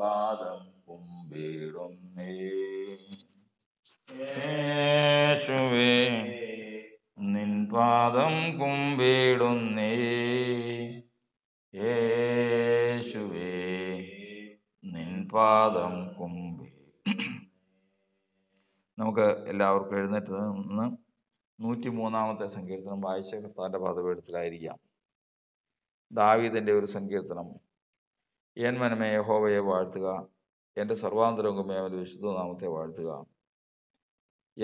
പാദം കുമ്പിടുന്നേ യേശുവേ നിൻ പാദം കുമ്പിടുന്നേ യേശുവേ നിൻ പാദം കുമ്പി നമുക്ക് എല്ലാവർക്കും എഴുന്നേറ്റ് നിന്ന് നൂറ്റി മൂന്നാമത്തെ സങ്കീർത്തനം വായിച്ച കർത്താവിൻ്റെ പദപീഠത്തിലായിരിക്കാം ദാവീദിൻ്റെ ഒരു സങ്കീർത്തനം എൻ മനമേ യഹോവയെ വാഴ്ത്തുക എൻ്റെ സർവാന്തരംഗമേ അവൻ്റെ വിശുദ്ധ നാമത്തെ വാഴ്ത്തുക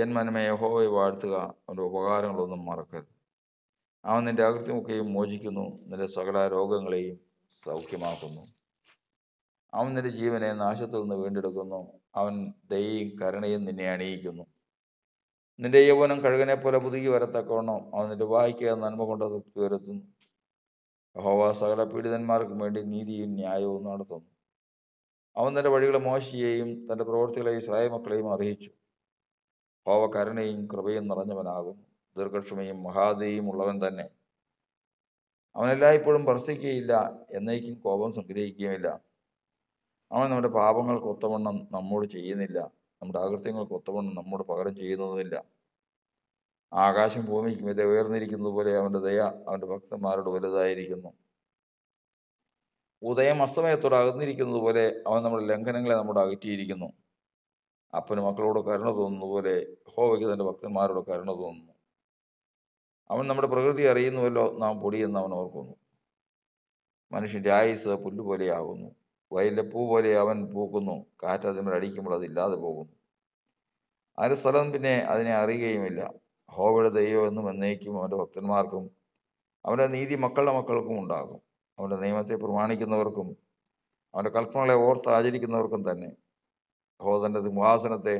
എൻ മനമേ യഹോവയെ വാഴ്ത്തുക അവൻ്റെ ഉപകാരങ്ങളൊന്നും മറക്കരുത് അവൻ നിൻ്റെ അകൃത്യമൊക്കെയും മോചിക്കുന്നു നിൻ്റെ സകല രോഗങ്ങളെയും സൗഖ്യമാക്കുന്നു അവൻ നിൻ്റെ ജീവനെ നാശത്തിൽ നിന്ന് വീണ്ടെടുക്കുന്നു അവൻ ദയയും കരുണയും നിന്നെ അണിയിക്കുന്നു നിന്റെ യൗവനം കഴുകനെ പോലെ പുതുക്കി വരത്തക്കവണ്ണം അവൻ നിന്റെ വായിക്കുക നന്മ കൊണ്ട് തൃപ്തി വരുത്തുന്നു യഹോവ സകല പീഡിതന്മാർക്കും വേണ്ടി നീതിയും ന്യായവും നടത്തുന്നു അവൻ തൻ്റെ വഴികളെ മോശിയെയും തൻ്റെ പ്രവൃത്തികളെ ഇസ്രായ മക്കളെയും അറിയിച്ചു ഹോവ കരുണയും കൃപയും നിറഞ്ഞവനാകും ദീർഘക്ഷമയും മഹാദയും ഉള്ളവൻ തന്നെ അവനെല്ലായ്പ്പോഴും പ്രസിക്കുകയില്ല എന്നേക്കും കോപം സംഗ്രഹിക്കുകയുമില്ല അവൻ നമ്മുടെ പാപങ്ങൾക്ക് ഒത്തവണ്ണം നമ്മോട് ചെയ്യുന്നില്ല നമ്മുടെ ആകൃത്യങ്ങൾക്ക് ഒത്തവണ്ണം നമ്മോട് പകരം ചെയ്യുന്നതുമില്ല ആകാശം ഭൂമിക്കും മീതെ ഉയർന്നിരിക്കുന്നത് പോലെ അവൻ്റെ ദയ അവൻ്റെ ഭക്തന്മാരോട് വലുതായിരിക്കുന്നു ഉദയം അസ്തമയത്തോട് അകന്നിരിക്കുന്നത് പോലെ അവൻ നമ്മുടെ ലംഘനങ്ങളെ നമ്മുടെ അകറ്റിയിരിക്കുന്നു അപ്പന് മക്കളോട് കരുണ തോന്നുന്നത് പോലെ ഹോവയ്ക്ക് തൻ്റെ ഭക്തന്മാരോട് കരുണ തോന്നുന്നു അവൻ നമ്മുടെ പ്രകൃതി അറിയുന്നുവല്ലോ നാം പൊടിയെന്ന് അവൻ ഓർക്കുന്നു മനുഷ്യൻ്റെ ആയുസ് പുല്ലുപോലെയാകുന്നു വയലിലെ പൂ പോലെ അവൻ പൂക്കുന്നു കാറ്റ് അതിന്മേൽ അടിക്കുമ്പോൾ അതില്ലാതെ പോകുന്നു അതിൻ്റെ സ്ഥലം പിന്നെ അതിനെ അറിയുകയുമില്ല ഹോവയുടെ ദൈവം എന്നും എന്നേക്കും അവൻ്റെ ഭക്തന്മാർക്കും അവൻ്റെ നീതി മക്കളുടെ മക്കൾക്കും ഉണ്ടാകും അവൻ്റെ നിയമത്തെ പ്രമാണിക്കുന്നവർക്കും അവൻ്റെ കൽപ്പനകളെ ഓർത്ത് ആചരിക്കുന്നവർക്കും തന്നെ ഹോതൻ്റെ സിംഹാസനത്തെ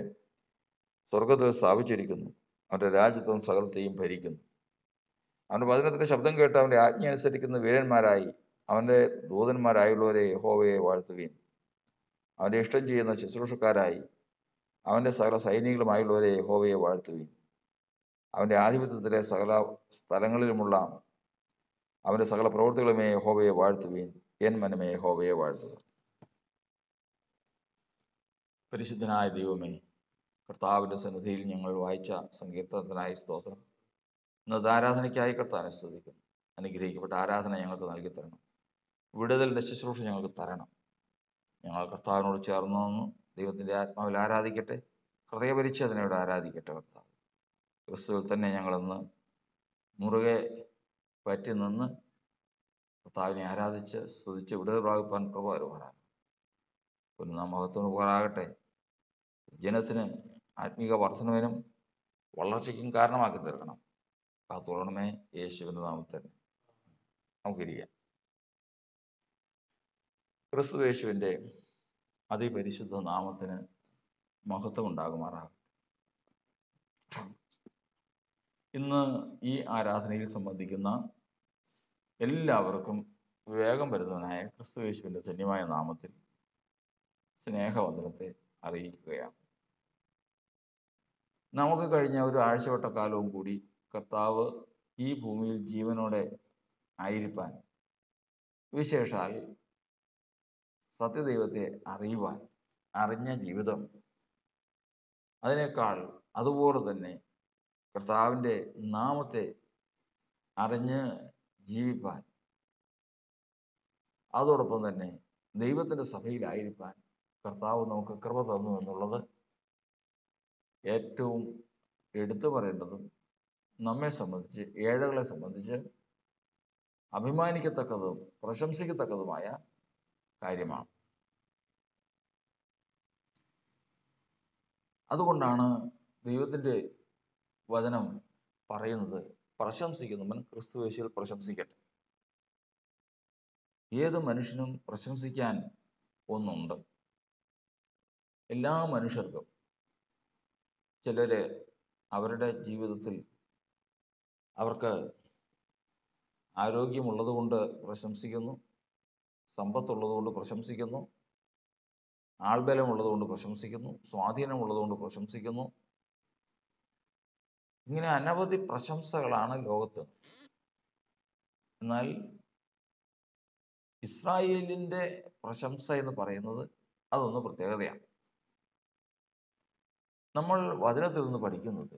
സ്വർഗത്തിൽ സ്ഥാപിച്ചിരിക്കുന്നു അവൻ്റെ രാജ്യത്വം സകലത്തെയും ഭരിക്കുന്നു അവൻ്റെ വചനത്തിൻ്റെ ശബ്ദം കേട്ട് അവൻ്റെ ആജ്ഞ അനുസരിക്കുന്ന വീരന്മാരായി അവൻ്റെ ദൂതന്മാരായുള്ളവരെ യഹോവയെ വാഴ്ത്തുകയും അവൻ്റെ ഇഷ്ടം ചെയ്യുന്ന ശുശ്രൂഷക്കാരായി അവൻ്റെ സകല സൈനികളുമായുള്ളവരെ യഹോവയെ വാഴ്ത്തുകയും അവൻ്റെ ആധിപത്യത്തിലെ സകല സ്ഥലങ്ങളിലുമുള്ള അവൻ്റെ സകല പ്രവൃത്തികളുമേ യഹോവയെ വാഴ്ത്തുകയും എൻ മനമേ യഹോവയെ വാഴ്ത്തുക പരിശുദ്ധനായ ദൈവമേ കർത്താവിൻ്റെ സന്നിധിയിൽ ഞങ്ങൾ വായിച്ച സങ്കീർത്തനത്തിനായി സ്തോത്രം ഇന്നത്തെ ആരാധനയ്ക്കായി കർത്താവിനെ സ്തുതിക്കുന്നു അനുഗ്രഹിക്കപ്പെട്ട ആരാധന ഞങ്ങൾക്ക് നൽകി തരണം വിടുതലിൻ്റെ ശുശ്രൂഷ ഞങ്ങൾക്ക് തരണം ഞങ്ങൾ കർത്താവിനോട് ചേർന്നു ദൈവത്തിൻ്റെ ആത്മാവിൽ ആരാധിക്കട്ടെ ഹൃദയപരിച്ഛേദനയോട് ആരാധിക്കട്ടെ കർത്താവ് ക്രിസ്തുവിൽ തന്നെ ഞങ്ങളൊന്ന് മുറുകെ പറ്റി നിന്ന് കർത്താവിനെ ആരാധിച്ച് സ്തുതിച്ച് വിടുതൽ പ്രാപിപ്പാൻ പ്രഭാകരമാരാണ് പൊന്നാം മഹത്വം പോകാറാകട്ടെ ജനത്തിന് ആത്മീക വർധനവിനും വളർച്ചയ്ക്കും കാരണമാക്കി തീർക്കണം കാത്തോളണമേ യേശുവിൻ്റെ നാമത്തിൽ നമുക്കിരിക്കാം ക്രിസ്തു യേശുവിൻ്റെ അതിപരിശുദ്ധ നാമത്തിന് മഹത്വം ഉണ്ടാകുമാറാകും ഇന്ന് ഈ ആരാധനയിൽ സംബന്ധിക്കുന്ന എല്ലാവർക്കും വിവേകം വരുന്നതിനായ ക്രിസ്തുവേശുവിൻ്റെ ധന്യമായ നാമത്തിൽ സ്നേഹവന്ദനത്തെ അറിയിക്കുകയാണ് നമുക്ക് കഴിഞ്ഞ ഒരു ആഴ്ചവട്ടക്കാലവും കൂടി കർത്താവ് ഈ ഭൂമിയിൽ ജീവനോടെ ആയിരിക്കാൻ വിശേഷാൽ സത്യദൈവത്തെ അറിയുവാൻ അറിഞ്ഞ ജീവിതം അതിനേക്കാൾ അതുപോലെ തന്നെ കർത്താവിൻ്റെ നാമത്തെ അറിഞ്ഞ് ജീവിപ്പാൻ അതോടൊപ്പം തന്നെ ദൈവത്തിൻ്റെ സഭയിലായിരിക്കാൻ കർത്താവ് നമുക്ക് കൃപ തന്നു എന്നുള്ളത് ഏറ്റവും എടുത്തു പറയേണ്ടതും നമ്മെ സംബന്ധിച്ച് ഏഴകളെ സംബന്ധിച്ച് അഭിമാനിക്കത്തക്കതും പ്രശംസിക്കത്തക്കതുമായ കാര്യമാണ് അതുകൊണ്ടാണ് ദൈവത്തിൻ്റെ വചനം പറയുന്നത് പ്രശംസിക്കുന്നവൻ ക്രിസ്തു ക്രിസ്തുവേശിയിൽ പ്രശംസിക്കട്ടെ ഏത് മനുഷ്യനും പ്രശംസിക്കാൻ ഒന്നുണ്ട് എല്ലാ മനുഷ്യർക്കും ചിലര് അവരുടെ ജീവിതത്തിൽ അവർക്ക് കൊണ്ട് പ്രശംസിക്കുന്നു കൊണ്ട് പ്രശംസിക്കുന്നു കൊണ്ട് പ്രശംസിക്കുന്നു കൊണ്ട് പ്രശംസിക്കുന്നു ഇങ്ങനെ അനവധി പ്രശംസകളാണ് ലോകത്ത് എന്നാൽ ഇസ്രായേലിൻ്റെ പ്രശംസ എന്ന് പറയുന്നത് അതൊന്ന് പ്രത്യേകതയാണ് നമ്മൾ വചനത്തിൽ നിന്ന് പഠിക്കുന്നത്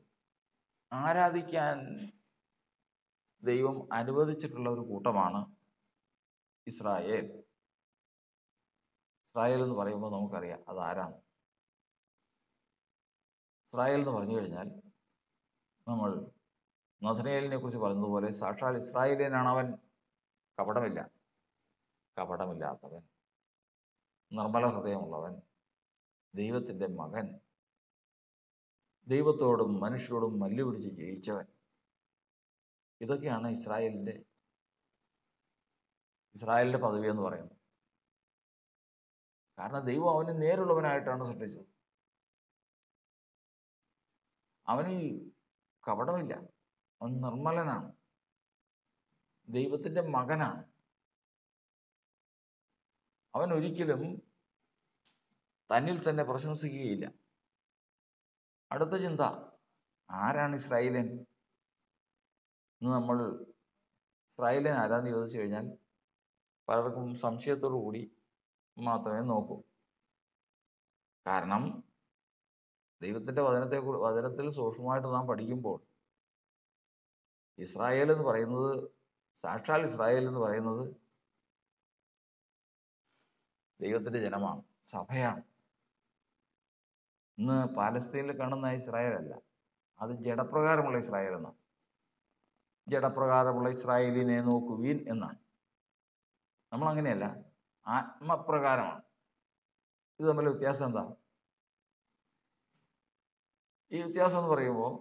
ആരാധിക്കാൻ ദൈവം അനുവദിച്ചിട്ടുള്ള ഒരു കൂട്ടമാണ് ഇസ്രായേൽ ഇസ്രായേൽ എന്ന് പറയുമ്പോൾ നമുക്കറിയാം അത് ആരാണ് ഇസ്രായേൽ എന്ന് പറഞ്ഞു കഴിഞ്ഞാൽ നമ്മൾ നഥനേലിനെ കുറിച്ച് പറഞ്ഞതുപോലെ സാക്ഷാൽ ഇസ്രായേലിനാണ് അവൻ കപടമില്ല കപടമില്ലാത്തവൻ നിർമ്മല ഹൃദയമുള്ളവൻ ദൈവത്തിൻ്റെ മകൻ ദൈവത്തോടും മനുഷ്യരോടും മല്ലുപിടിച്ച് ജയിച്ചവൻ ഇതൊക്കെയാണ് ഇസ്രായേലിൻ്റെ ഇസ്രായേലിൻ്റെ പദവി എന്ന് പറയുന്നത് കാരണം ദൈവം അവന് നേരുള്ളവനായിട്ടാണ് സൃഷ്ടിച്ചത് അവനിൽ കപടമില്ല അവൻ നിർമ്മലനാണ് ദൈവത്തിൻ്റെ മകനാണ് അവൻ ഒരിക്കലും തന്നിൽ തന്നെ പ്രശംസിക്കുകയില്ല അടുത്ത ചിന്ത ആരാണ് ഇസ്രായേലൻ ഇന്ന് നമ്മൾ ഇസ്രായേലൻ ആരാന്ന് ചോദിച്ചു കഴിഞ്ഞാൽ പലർക്കും സംശയത്തോടു കൂടി മാത്രമേ നോക്കൂ കാരണം ദൈവത്തിൻ്റെ വചനത്തെ വചനത്തിൽ സൂക്ഷ്മമായിട്ട് നാം പഠിക്കുമ്പോൾ ഇസ്രായേൽ എന്ന് പറയുന്നത് സാക്ഷാൽ ഇസ്രായേൽ എന്ന് പറയുന്നത് ദൈവത്തിൻ്റെ ജനമാണ് സഭയാണ് ഇന്ന് പാലസ്തീനിൽ കാണുന്ന അല്ല അത് ജഡപ്രകാരമുള്ള ഇസ്രായേൽ എന്നാണ് ജഡപ്രകാരമുള്ള ഇസ്രായേലിനെ നോക്കുവീൻ എന്നാണ് നമ്മളങ്ങനെയല്ല ആത്മപ്രകാരമാണ് ഇത് തമ്മിൽ വ്യത്യാസം എന്താണ് ഈ വ്യത്യാസം എന്ന് പറയുമ്പോൾ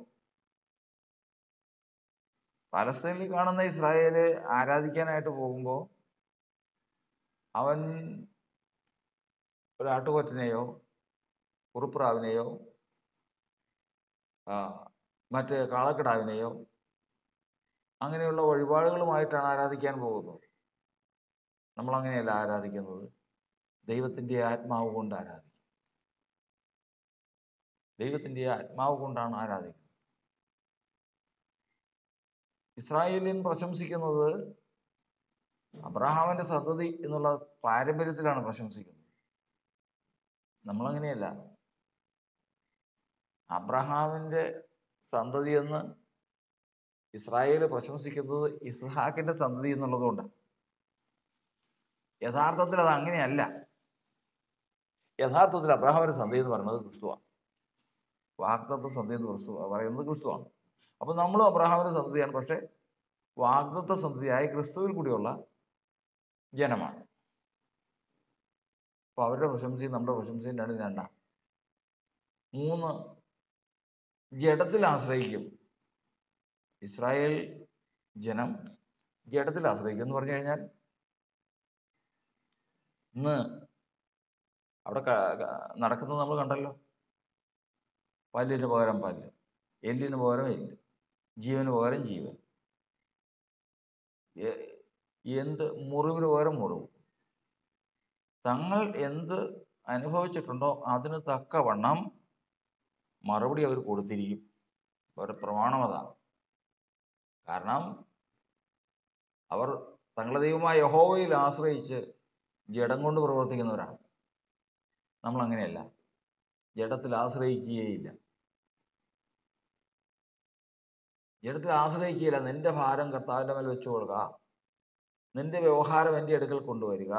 പലസ്തീനിൽ കാണുന്ന ഇസ്രായേൽ ആരാധിക്കാനായിട്ട് പോകുമ്പോൾ അവൻ ഒരു ആട്ടുകൊറ്റനെയോ കുറുപ്രാവിനെയോ മറ്റ് കാളക്കിടാവിനെയോ അങ്ങനെയുള്ള വഴിപാടുകളുമായിട്ടാണ് ആരാധിക്കാൻ പോകുന്നത് നമ്മളങ്ങനെയല്ല ആരാധിക്കുന്നത് ദൈവത്തിൻ്റെ ആത്മാവ് കൊണ്ട് ആരാധിക്കും ദൈവത്തിൻ്റെ ആത്മാവ് കൊണ്ടാണ് ആരാധിക്കുന്നത് ഇസ്രായേലിൻ പ്രശംസിക്കുന്നത് അബ്രഹാമിൻ്റെ സന്തതി എന്നുള്ള പാരമ്പര്യത്തിലാണ് പ്രശംസിക്കുന്നത് നമ്മളങ്ങനെയല്ല അബ്രഹാമിൻ്റെ സന്തതി എന്ന് ഇസ്രായേൽ പ്രശംസിക്കുന്നത് ഇസ്ഹാക്കിൻ്റെ സന്തതി എന്നുള്ളതുകൊണ്ട് യഥാർത്ഥത്തിൽ അത് അങ്ങനെയല്ല യഥാർത്ഥത്തിൽ അബ്രഹാമിൻ്റെ സന്തതി എന്ന് പറയുന്നത് ക്രിസ്തുവാണ് വാഗ്ദത്ത സന്ധി എന്ന് ക്രിസ്തു പറയുന്നത് ക്രിസ്തുവാണ് അപ്പോൾ നമ്മളും അബ്രഹാമിൻ്റെ സന്ധതിയാണ് പക്ഷേ വാഗ്ദത്ത സന്ധതിയായ ക്രിസ്തുവിൽ കൂടിയുള്ള ജനമാണ് അപ്പോൾ അവരുടെ പ്രശംസയും നമ്മുടെ പ്രശംസയും രണ്ടും രണ്ട മൂന്ന് ജഡത്തിൽ ആശ്രയിക്കും ഇസ്രായേൽ ജനം ജഡത്തിൽ ആശ്രയിക്കും എന്ന് പറഞ്ഞു കഴിഞ്ഞാൽ ഇന്ന് അവിടെ നടക്കുന്നത് നമ്മൾ കണ്ടല്ലോ പല്ലിന് പകരം പല്ല് എല്ലിന് പകരം എല്ല് ജീവന് പകരം ജീവൻ എന്ത് മുറിവിന് പകരം മുറിവ് തങ്ങൾ എന്ത് അനുഭവിച്ചിട്ടുണ്ടോ അതിന് തക്കവണ്ണം മറുപടി അവർ കൊടുത്തിരിക്കും അവരുടെ പ്രമാണം അതാണ് കാരണം അവർ തങ്ങളെ ദൈവമായ യഹോവയിൽ ആശ്രയിച്ച് ജഡം കൊണ്ട് പ്രവർത്തിക്കുന്നവരാണ് നമ്മൾ ജഡത്തിൽ ആശ്രയിക്കുകയില്ല ജഡത്തിൽ ആശ്രയിക്കുകയില്ല നിന്റെ ഭാരം കർത്താവിൻ്റെ മേൽ വെച്ചു കൊടുക്കുക നിന്റെ വ്യവഹാരം എൻ്റെ അടുക്കൽ കൊണ്ടുവരിക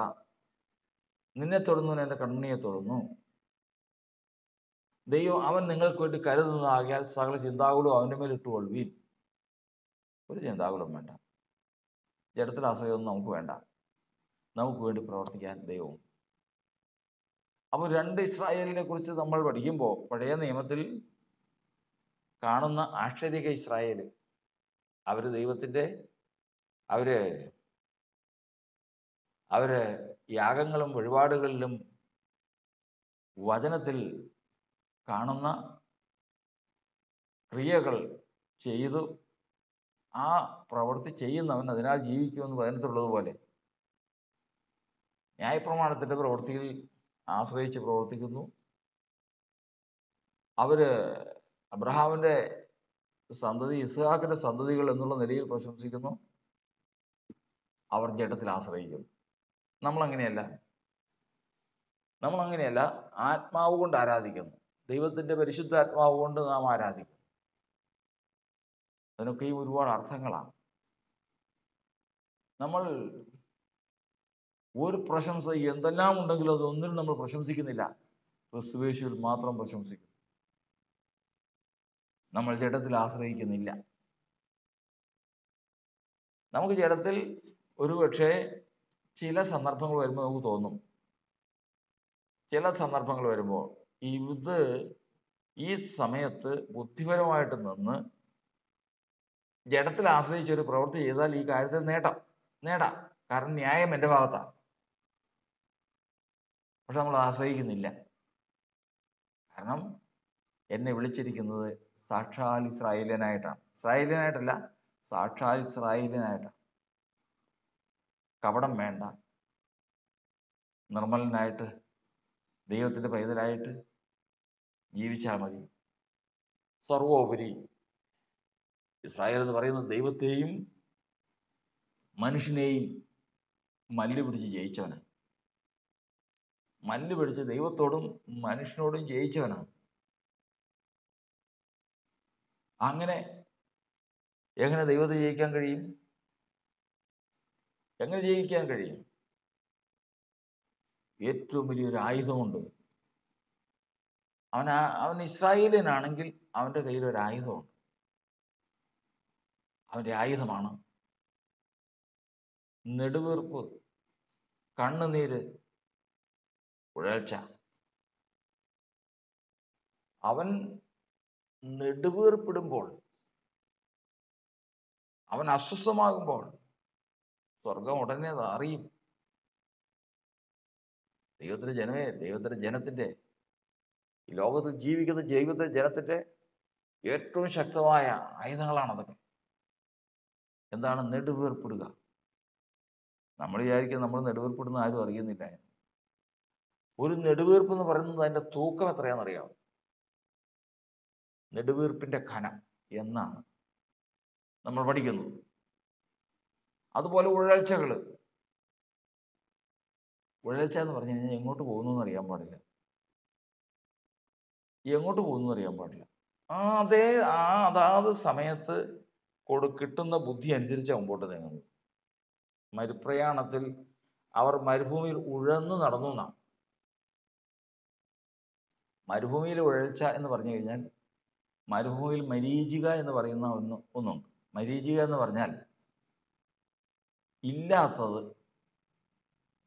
നിന്നെ തൊടുന്നു എൻ്റെ കണ്ണിയെ തൊടുന്നു ദൈവം അവൻ നിങ്ങൾക്ക് വേണ്ടി കരുതുന്നതാകിയാൽ സകല ചിന്താകുലം അവൻ്റെ മേൽ ഇട്ടുകൊള്ളുവീൻ ഒരു ചിന്താകുലം വേണ്ട ജഡത്തിൽ ആശ്രയമൊന്നും നമുക്ക് വേണ്ട നമുക്ക് വേണ്ടി പ്രവർത്തിക്കാൻ ദൈവവും അപ്പോൾ രണ്ട് ഇസ്രായേലിനെ കുറിച്ച് നമ്മൾ പഠിക്കുമ്പോൾ പഴയ നിയമത്തിൽ കാണുന്ന ആക്ഷരിക ഇസ്രായേൽ അവർ ദൈവത്തിൻ്റെ അവർ അവർ യാഗങ്ങളും വഴിപാടുകളിലും വചനത്തിൽ കാണുന്ന ക്രിയകൾ ചെയ്തു ആ പ്രവൃത്തി ചെയ്യുന്നവൻ അതിനാൽ ജീവിക്കുമെന്ന് വചനത്തിലുള്ളതുപോലെ ന്യായപ്രമാണത്തിൻ്റെ പ്രവൃത്തിയിൽ ആശ്രയിച്ച് പ്രവർത്തിക്കുന്നു അവർ അബ്രഹാമിൻ്റെ സന്തതി ഇസ്ഹാക്കിൻ്റെ സന്തതികൾ എന്നുള്ള നിലയിൽ പ്രശംസിക്കുന്നു അവർ ജഡത്തിൽ ആശ്രയിക്കുന്നു നമ്മളങ്ങനെയല്ല നമ്മളങ്ങനെയല്ല ആത്മാവ് കൊണ്ട് ആരാധിക്കുന്നു ദൈവത്തിൻ്റെ പരിശുദ്ധ ആത്മാവ് കൊണ്ട് നാം ആരാധിക്കുന്നു അതിനൊക്കെയും ഒരുപാട് അർത്ഥങ്ങളാണ് നമ്മൾ ഒരു പ്രശംസ എന്തെല്ലാം ഉണ്ടെങ്കിലും അതൊന്നിനും നമ്മൾ പ്രശംസിക്കുന്നില്ല ക്രിസ്തുവേശുവിൽ മാത്രം പ്രശംസിക്കുന്നു നമ്മൾ ജഡത്തിൽ ആശ്രയിക്കുന്നില്ല നമുക്ക് ജഡത്തിൽ ഒരുപക്ഷെ ചില സന്ദർഭങ്ങൾ വരുമ്പോൾ നമുക്ക് തോന്നും ചില സന്ദർഭങ്ങൾ വരുമ്പോൾ ഇത് ഈ സമയത്ത് ബുദ്ധിപരമായിട്ട് നിന്ന് ജഡത്തിൽ ആശ്രയിച്ച് ഒരു പ്രവൃത്തി ചെയ്താൽ ഈ കാര്യത്തിൽ നേട്ടം നേടാം കാരണം ന്യായം എൻ്റെ ഭാഗത്താണ് പക്ഷെ നമ്മൾ ആശ്രയിക്കുന്നില്ല കാരണം എന്നെ വിളിച്ചിരിക്കുന്നത് സാക്ഷാൽ ഇസ്രായേലിയനായിട്ടാണ് ഇസ്രായേലിയനായിട്ടല്ല സാക്ഷാൽ ഇസ്രായേലിയനായിട്ടാണ് കപടം വേണ്ട നിർമ്മലനായിട്ട് ദൈവത്തിൻ്റെ പൈതലായിട്ട് ജീവിച്ചാൽ മതി സർവോപരി ഇസ്രായേൽ എന്ന് പറയുന്ന ദൈവത്തെയും മനുഷ്യനെയും മല്ല് പിടിച്ച് ജയിച്ചവനാണ് മല്ല് പിടിച്ച് ദൈവത്തോടും മനുഷ്യനോടും ജയിച്ചവനാണ് അങ്ങനെ എങ്ങനെ ദൈവത്തെ ജയിക്കാൻ കഴിയും എങ്ങനെ ജയിക്കാൻ കഴിയും ഏറ്റവും വലിയൊരു ആയുധമുണ്ട് അവൻ അവൻ ഇസ്രായേലിനാണെങ്കിൽ അവൻ്റെ കയ്യിൽ ഒരു ആയുധമുണ്ട് അവൻ്റെ ആയുധമാണ് നെടുവീർപ്പ് കണ്ണുനീര് ഉഴൽച്ച അവൻ നെടുവീർപ്പിടുമ്പോൾ അവൻ അസ്വസ്ഥമാകുമ്പോൾ സ്വർഗം ഉടനെ അത് അറിയും ദൈവത്തിൻ്റെ ജനമേ ദൈവത്തിൻ്റെ ജനത്തിൻ്റെ ഈ ലോകത്ത് ജീവിക്കുന്ന ജീവിത ജനത്തിൻ്റെ ഏറ്റവും ശക്തമായ ആയുധങ്ങളാണ് അതൊക്കെ എന്താണ് നെടുവേർപ്പെടുക നമ്മൾ വിചാരിക്കും നമ്മൾ നെടുവേർപ്പെടുന്ന ആരും അറിയുന്നില്ല ഒരു നെടുവേർപ്പ് എന്ന് പറയുന്നത് അതിൻ്റെ തൂക്കം എത്രയാണെന്നറിയാവും നെടുവീർപ്പിൻ്റെ ഖനം എന്നാണ് നമ്മൾ പഠിക്കുന്നത് അതുപോലെ ഉഴൽച്ചകൾ ഉഴൽച്ച എന്ന് പറഞ്ഞു കഴിഞ്ഞാൽ എങ്ങോട്ട് പോകുന്നു എന്ന് അറിയാൻ പാടില്ല എങ്ങോട്ട് പോകുന്നു അറിയാൻ പാടില്ല ആ അതേ ആ അതാത് സമയത്ത് കൊടു കിട്ടുന്ന ബുദ്ധി അനുസരിച്ചാണ് മുമ്പോട്ട് നീങ്ങുന്നത് മരുപ്രയാണത്തിൽ അവർ മരുഭൂമിയിൽ ഉഴന്നു നടന്നു എന്നാണ് മരുഭൂമിയിൽ ഉഴൽച്ച എന്ന് പറഞ്ഞു കഴിഞ്ഞാൽ മരുഭൂമിയിൽ മരീചിക എന്ന് പറയുന്ന ഒന്ന് ഒന്നുണ്ട് മരീചിക എന്ന് പറഞ്ഞാൽ ഇല്ലാത്തത്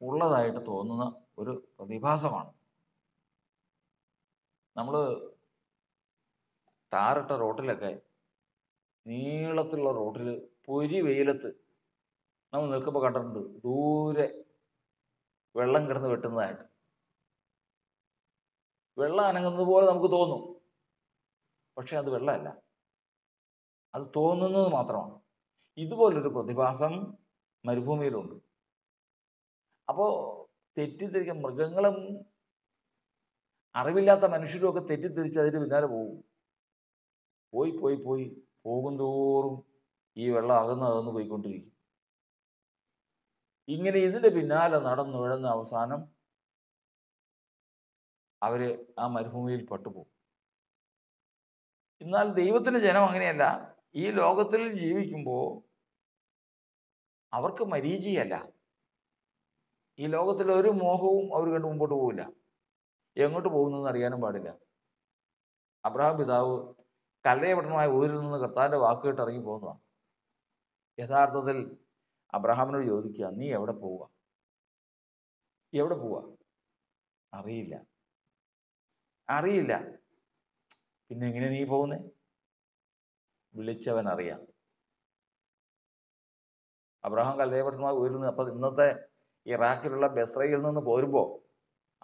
ഉള്ളതായിട്ട് തോന്നുന്ന ഒരു പ്രതിഭാസമാണ് നമ്മൾ ടാറിട്ട റോട്ടിലൊക്കെ നീളത്തിലുള്ള റോട്ടിൽ പൊരി വെയിലത്ത് നമ്മൾ നിൽക്കുമ്പോൾ കണ്ടിട്ടുണ്ട് ദൂരെ വെള്ളം കിടന്ന് വെട്ടുന്നതായിട്ട് വെള്ളം അനങ്ങുന്നത് പോലെ നമുക്ക് തോന്നും പക്ഷേ അത് വെള്ളമല്ല അത് തോന്നുന്നത് മാത്രമാണ് ഇതുപോലൊരു പ്രതിഭാസം മരുഭൂമിയിലുണ്ട് അപ്പോൾ തെറ്റിദ്ധരിക്കാൻ മൃഗങ്ങളും അറിവില്ലാത്ത മനുഷ്യരും ഒക്കെ തെറ്റിദ്ധരിച്ച് അതിന് പിന്നാലെ പോകും പോയി പോയി പോയി പോകും തോറും ഈ വെള്ളം അകന്ന് അകന്ന് പോയിക്കൊണ്ടിരിക്കും ഇങ്ങനെ ഇതിൻ്റെ പിന്നാലെ നടന്നു വിഴുന്ന അവസാനം അവർ ആ മരുഭൂമിയിൽ പെട്ടുപോകും എന്നാൽ ദൈവത്തിൻ്റെ ജനം അങ്ങനെയല്ല ഈ ലോകത്തിൽ ജീവിക്കുമ്പോൾ അവർക്ക് മരീചിയല്ല ഈ ലോകത്തിൽ ഒരു മോഹവും അവർ കണ്ട് മുമ്പോട്ട് പോവില്ല എങ്ങോട്ട് പോകുന്നതെന്ന് അറിയാനും പാടില്ല അബ്രഹാം പിതാവ് കല്ലയപട്ടണമായ ഊരിൽ നിന്ന് കർത്താൻ്റെ വാക്ക് കേട്ട് ഇറങ്ങി പോകുന്നതാണ് യഥാർത്ഥത്തിൽ അബ്രഹാമിനോട് ചോദിക്കുക നീ എവിടെ പോവുക എവിടെ പോവുക അറിയില്ല അറിയില്ല പിന്നെ എങ്ങനെ നീ പോകുന്നേ വിളിച്ചവൻ അറിയാം അബ്രഹാം കലദേവട്ടന്മാർ ഉയരുന്നു അപ്പൊ ഇന്നത്തെ ഇറാഖിലുള്ള ബസ്രയിൽ നിന്ന് പോരുമ്പോ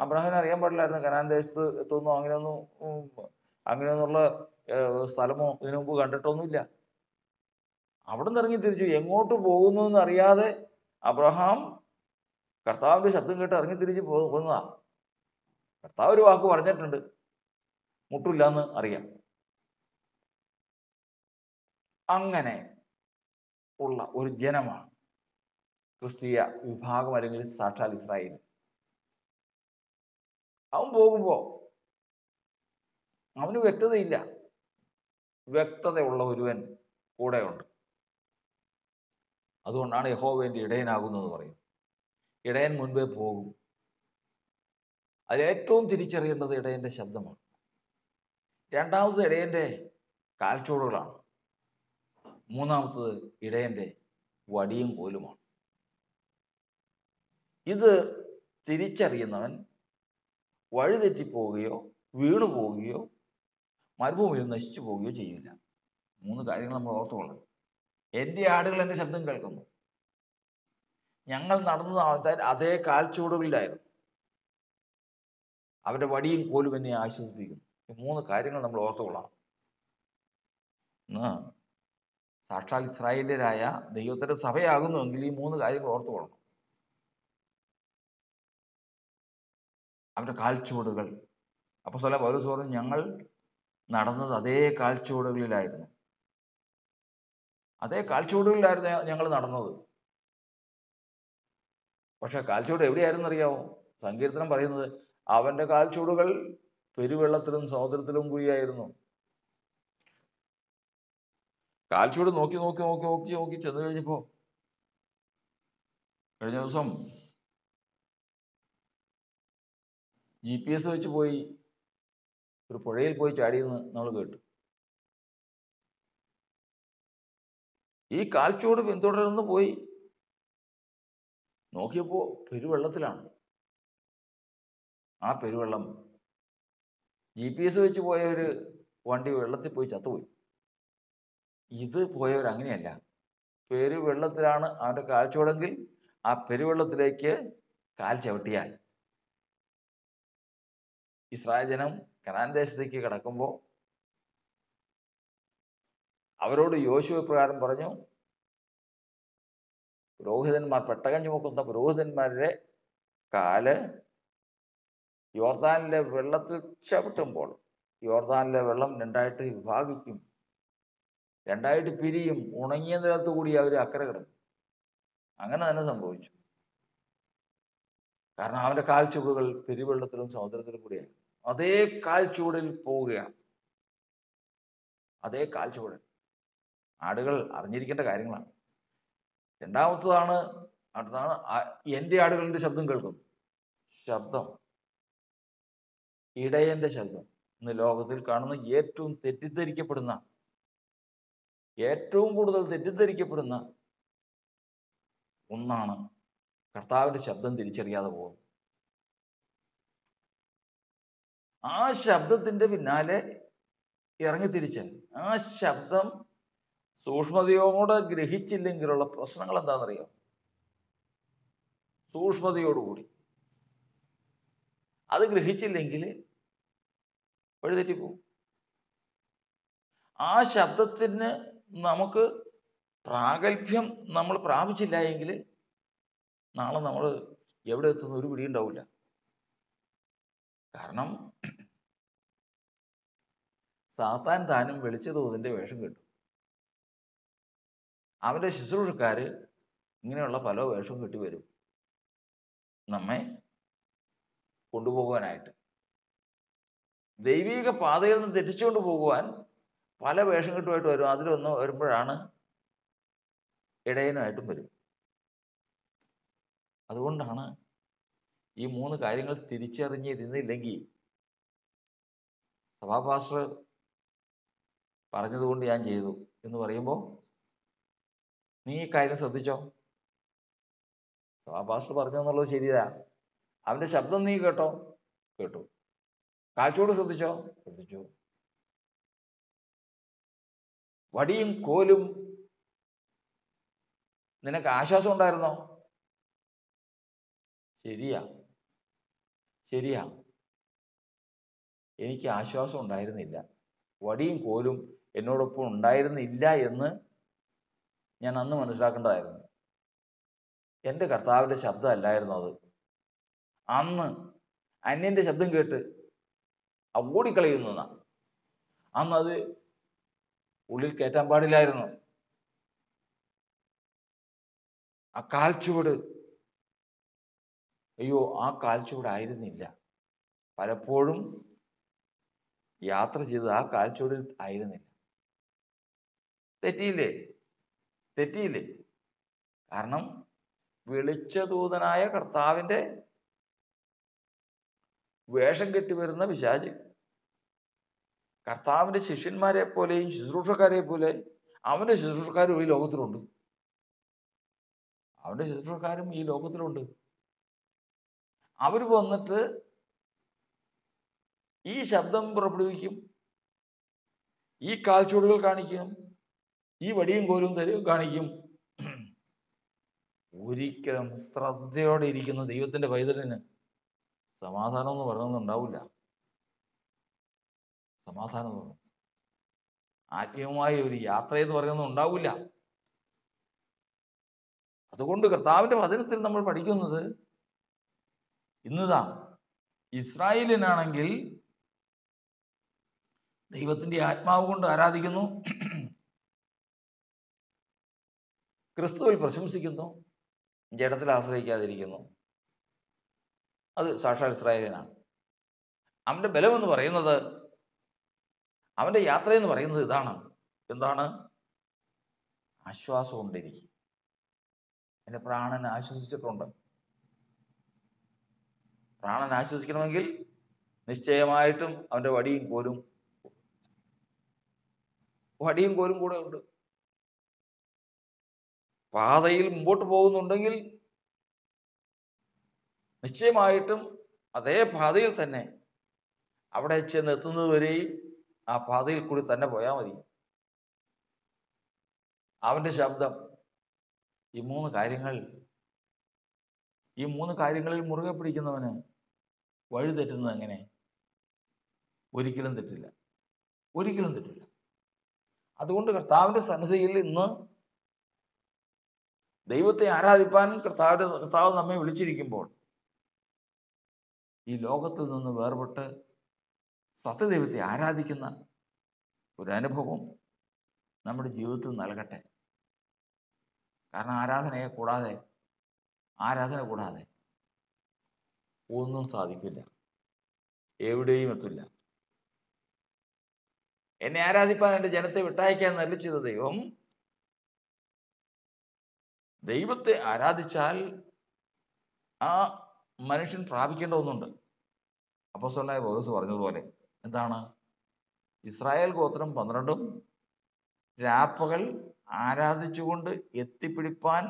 അബ്രഹാം അറിയാൻ പാടില്ലായിരുന്നു കനാൻ ദേശത്ത് എത്തുന്നു അങ്ങനെയൊന്നും അങ്ങനെയൊന്നുള്ള സ്ഥലമോ ഇതിനു മുമ്പ് കണ്ടിട്ടൊന്നുമില്ല അവിടെ നിന്ന് ഇറങ്ങി തിരിച്ചു എങ്ങോട്ട് പോകുന്നു എന്നറിയാതെ അബ്രഹാം കർത്താവിന്റെ ശബ്ദം കേട്ട് ഇറങ്ങി തിരിച്ച് പോകുന്നതാണ് കർത്താവ് ഒരു വാക്ക് പറഞ്ഞിട്ടുണ്ട് മുട്ടില്ല എന്ന് അറിയാം അങ്ങനെ ഉള്ള ഒരു ജനമാണ് ക്രിസ്തീയ വിഭാഗം അല്ലെങ്കിൽ സാക്ഷാൽ ഇസ്രായേൽ അവൻ പോകുമ്പോൾ അവന് വ്യക്തതയില്ല വ്യക്തതയുള്ള ഒരുവൻ കൂടെയുണ്ട് അതുകൊണ്ടാണ് യഹോവേന്റെ ഇടയനാകുന്നതെന്ന് പറയുന്നത് ഇടയൻ മുൻപേ പോകും അതിലേറ്റവും തിരിച്ചറിയേണ്ടത് ഇടയന്റെ ശബ്ദമാണ് രണ്ടാമത് ഇടയൻ്റെ കാൽച്ചോടുകളാണ് മൂന്നാമത്തത് ഇടയൻ്റെ വടിയും കോലുമാണ് ഇത് തിരിച്ചറിയുന്നവൻ വഴിതെറ്റിപ്പോവുകയോ വീണു പോവുകയോ മരുഭൂമിയിൽ നശിച്ചു പോവുകയോ ചെയ്യില്ല മൂന്ന് കാര്യങ്ങൾ നമ്മൾ ഓർത്തുകൊള്ളണം എൻ്റെ ആടുകൾ എൻ്റെ ശബ്ദം കേൾക്കുന്നു ഞങ്ങൾ നടന്നത് അതേ കാൽച്ചുവടുകളിലായിരുന്നു അവരുടെ വടിയും കോലും എന്നെ ആശ്വസിപ്പിക്കുന്നു ഈ മൂന്ന് കാര്യങ്ങൾ നമ്മൾ ഓർത്തുകൊള്ളണം ഒന്ന് സാക്ഷാൽ ഇസ്രായേലരായ ദൈവത്തിന്റെ സഭയാകുന്നുവെങ്കിൽ ഈ മൂന്ന് കാര്യങ്ങൾ ഓർത്തുകൊള്ളണം അവരുടെ കാൽച്ചുവടുകൾ അപ്പൊ സ്വല പൗരസ് പറഞ്ഞു ഞങ്ങൾ നടന്നത് അതേ കാൽച്ചുവടുകളിലായിരുന്നു അതേ കാൽച്ചുവടുകളിലായിരുന്നു ഞങ്ങൾ നടന്നത് പക്ഷെ കാൽച്ചുവട് എവിടെയായിരുന്നു അറിയാവോ സങ്കീർത്തനം പറയുന്നത് അവന്റെ കാൽച്ചുവടുകൾ പെരുവെള്ളത്തിലും സമുദ്രത്തിലും കുഴിയായിരുന്നു കാൽച്ചുവട് നോക്കി നോക്കി നോക്കി നോക്കി നോക്കി ചെന്ന് കഴിഞ്ഞപ്പോൾ കഴിഞ്ഞ ദിവസം ജി പി എസ് വെച്ച് പോയി ഒരു പുഴയിൽ പോയി ചാടിയെന്ന് നമ്മൾ കേട്ടു ഈ കാൽച്ചുവട് പിന്തുടർന്ന് പോയി നോക്കിയപ്പോൾ പെരുവെള്ളത്തിലാണ് ആ പെരുവെള്ളം ജി പി എസ് വെച്ച് പോയ ഒരു വണ്ടി വെള്ളത്തിൽ പോയി ചത്തുപോയി ഇത് പോയവരങ്ങനെയല്ല പെരുവെള്ളത്തിലാണ് അവൻ്റെ കാൽച്ചുവടെങ്കിൽ ആ പെരുവെള്ളത്തിലേക്ക് കാൽ ചവിട്ടിയാൽ ഇസ്രായേൽ ജനം കനാൻ ദേശത്തേക്ക് കിടക്കുമ്പോൾ അവരോട് യോശുവ പ്രകാരം പറഞ്ഞു പുരോഹിതന്മാർ പെട്ടകം ചുമക്കുന്ന പുരോഹിതന്മാരുടെ കാല് യോർദാനിലെ വെള്ളത്തിൽ ചവിട്ടുമ്പോൾ യോർദാനിലെ വെള്ളം രണ്ടായിട്ട് വിഭാഗിക്കും രണ്ടായിട്ട് പിരിയും ഉണങ്ങിയ നിലത്ത് കൂടി അവർ അക്കരെ കിടക്കും അങ്ങനെ തന്നെ സംഭവിച്ചു കാരണം അവൻ്റെ കാൽച്ചുവടുകൾ പെരുവെള്ളത്തിലും സമുദ്രത്തിലും കൂടിയാണ് അതേ കാൽച്ചുവടിൽ പോവുകയാണ് അതേ കാൽച്ചുവടിൽ ആടുകൾ അറിഞ്ഞിരിക്കേണ്ട കാര്യങ്ങളാണ് രണ്ടാമത്തതാണ് അടുത്താണ് എൻ്റെ ആടുകളുടെ ശബ്ദം കേൾക്കും ശബ്ദം ഇടയന്റെ ശല്യം ഇന്ന് ലോകത്തിൽ കാണുന്ന ഏറ്റവും തെറ്റിദ്ധരിക്കപ്പെടുന്ന ഏറ്റവും കൂടുതൽ തെറ്റിദ്ധരിക്കപ്പെടുന്ന ഒന്നാണ് കർത്താവിൻ്റെ ശബ്ദം തിരിച്ചറിയാതെ പോകുന്നത് ആ ശബ്ദത്തിൻ്റെ പിന്നാലെ ഇറങ്ങി ആ ശബ്ദം സൂക്ഷ്മതയോടെ ഗ്രഹിച്ചില്ലെങ്കിലുള്ള പ്രശ്നങ്ങൾ എന്താണെന്നറിയാം സൂക്ഷ്മതയോടുകൂടി അത് ഗ്രഹിച്ചില്ലെങ്കിൽ വഴിതെറ്റിപ്പോവും ആ ശബ്ദത്തിന് നമുക്ക് പ്രാഗൽഭ്യം നമ്മൾ പ്രാപിച്ചില്ല എങ്കിൽ നാളെ നമ്മൾ എവിടെ എത്തുന്ന ഒരു പിടി ഉണ്ടാവില്ല കാരണം സാത്താൻ താനും വെളിച്ച തോതിൻ്റെ വേഷം കെട്ടു അവൻ്റെ ശുശ്രൂഷക്കാർ ഇങ്ങനെയുള്ള പല വേഷവും കെട്ടി വരും നമ്മെ കൊണ്ടുപോകാനായിട്ട് ദൈവിക പാതയിൽ നിന്ന് തെറ്റിച്ചുകൊണ്ട് പോകുവാൻ പല വേഷം കെട്ടുമായിട്ട് വരും അതിലൊന്ന് വരുമ്പോഴാണ് ഇടയനായിട്ടും വരും അതുകൊണ്ടാണ് ഈ മൂന്ന് കാര്യങ്ങൾ തിരിച്ചറിഞ്ഞിരുന്നില്ലെങ്കിൽ സഭാപാസ്റ്റർ പറഞ്ഞതുകൊണ്ട് ഞാൻ ചെയ്തു എന്ന് പറയുമ്പോൾ നീ ഈ കാര്യം ശ്രദ്ധിച്ചോ സഭാപാസ്റ്റർ പറഞ്ഞു എന്നുള്ളത് ശരിയാ അവൻ്റെ ശബ്ദം നീ കേട്ടോ കേട്ടു കാൽച്ചോട് ശ്രദ്ധിച്ചോ ശ്രദ്ധിച്ചു വടിയും കോലും നിനക്ക് ആശ്വാസം ഉണ്ടായിരുന്നോ ശരിയാ ശരിയാ എനിക്ക് ആശ്വാസം ഉണ്ടായിരുന്നില്ല വടിയും കോലും എന്നോടൊപ്പം ഉണ്ടായിരുന്നില്ല എന്ന് ഞാൻ അന്ന് മനസ്സിലാക്കേണ്ടതായിരുന്നു എൻ്റെ കർത്താവിൻ്റെ ശബ്ദമല്ലായിരുന്നു അത് അന്ന് അന്യൻ്റെ ശബ്ദം കേട്ട് ഓടിക്കളയുന്നതാണ് അന്നത് ഉള്ളിൽ കയറ്റാൻ പാടില്ലായിരുന്നു ആ കാൽച്ചുവട് അയ്യോ ആ കാൽച്ചുവടായിരുന്നില്ല പലപ്പോഴും യാത്ര ചെയ്ത് ആ കാൽച്ചുവടിൽ ആയിരുന്നില്ല തെറ്റിയില്ലേ തെറ്റിയില്ലേ കാരണം വെളിച്ചദൂതനായ കർത്താവിൻ്റെ വേഷം കെട്ടി വരുന്ന പിശാചി കർത്താവിൻ്റെ ശിഷ്യന്മാരെ പോലെയും ശുശ്രൂഷക്കാരെ പോലെ അവൻ്റെ ശുശ്രൂഷക്കാരും ഈ ലോകത്തിലുണ്ട് അവൻ്റെ ശുശ്രൂഷക്കാരും ഈ ലോകത്തിലുണ്ട് അവർ വന്നിട്ട് ഈ ശബ്ദം പുറപ്പെടുവിക്കും ഈ കാൽച്ചുവടുകൾ കാണിക്കും ഈ വടിയും കോലും തരും കാണിക്കും ഒരിക്കലും ശ്രദ്ധയോടെ ഇരിക്കുന്ന ദൈവത്തിൻ്റെ പൈതലിന് സമാധാനം എന്ന് പറയുന്നത് ഉണ്ടാവില്ല സമാധാനം തോന്നും ആത്മീയമായ ഒരു യാത്ര എന്ന് പറയുന്നത് ഉണ്ടാവില്ല അതുകൊണ്ട് കർത്താവിന്റെ വചനത്തിൽ നമ്മൾ പഠിക്കുന്നത് ഇന്നതാ ഇസ്രായേലിനാണെങ്കിൽ ദൈവത്തിന്റെ ആത്മാവ് കൊണ്ട് ആരാധിക്കുന്നു ക്രിസ്തുവിൽ പ്രശംസിക്കുന്നു ജഡത്തിൽ ആശ്രയിക്കാതിരിക്കുന്നു അത് സാക്ഷാൽ ഇസ്രായേലിനാണ് അവന്റെ ബലമെന്ന് പറയുന്നത് അവൻ്റെ എന്ന് പറയുന്നത് ഇതാണ് എന്താണ് ആശ്വാസം എനിക്ക് എൻ്റെ പ്രാണൻ ആശ്വസിച്ചിട്ടുണ്ട് പ്രാണൻ ആശ്വസിക്കണമെങ്കിൽ നിശ്ചയമായിട്ടും അവൻ്റെ വടിയും കോലും വടിയും കോലും കൂടെ ഉണ്ട് പാതയിൽ മുമ്പോട്ട് പോകുന്നുണ്ടെങ്കിൽ നിശ്ചയമായിട്ടും അതേ പാതയിൽ തന്നെ അവിടെ ചെന്നെത്തുന്നതുവരെയും ആ പാതയിൽ കൂടി തന്നെ പോയാൽ മതി അവന്റെ ശബ്ദം ഈ മൂന്ന് കാര്യങ്ങൾ ഈ മൂന്ന് കാര്യങ്ങളിൽ മുറുകെ പിടിക്കുന്നവന് വഴി തെറ്റുന്നത് എങ്ങനെ ഒരിക്കലും തെറ്റില്ല ഒരിക്കലും തെറ്റില്ല അതുകൊണ്ട് കർത്താവിൻ്റെ സന്നിധിയിൽ ഇന്ന് ദൈവത്തെ ആരാധിപ്പാൻ കർത്താവിൻ്റെ കർത്താവ് നമ്മെ വിളിച്ചിരിക്കുമ്പോൾ ഈ ലോകത്തിൽ നിന്ന് വേർപെട്ട് സത്യദൈവത്തെ ആരാധിക്കുന്ന ഒരു അനുഭവം നമ്മുടെ ജീവിതത്തിൽ നൽകട്ടെ കാരണം ആരാധനയെ കൂടാതെ ആരാധന കൂടാതെ ഒന്നും സാധിക്കില്ല എവിടെയും എത്തില്ല എന്നെ ആരാധിപ്പാൻ എൻ്റെ ജനത്തെ വിട്ടയക്കാൻ നിർമ്മിച്ചത് ദൈവം ദൈവത്തെ ആരാധിച്ചാൽ ആ മനുഷ്യൻ പ്രാപിക്കേണ്ട ഒന്നുണ്ട് അപ്പോസ്വലായ ബോധസ് പറഞ്ഞതുപോലെ എന്താണ് ഇസ്രായേൽ ഗോത്രം പന്ത്രണ്ടും രാപ്പകൽ ആരാധിച്ചുകൊണ്ട് എത്തിപ്പിടിപ്പാൻ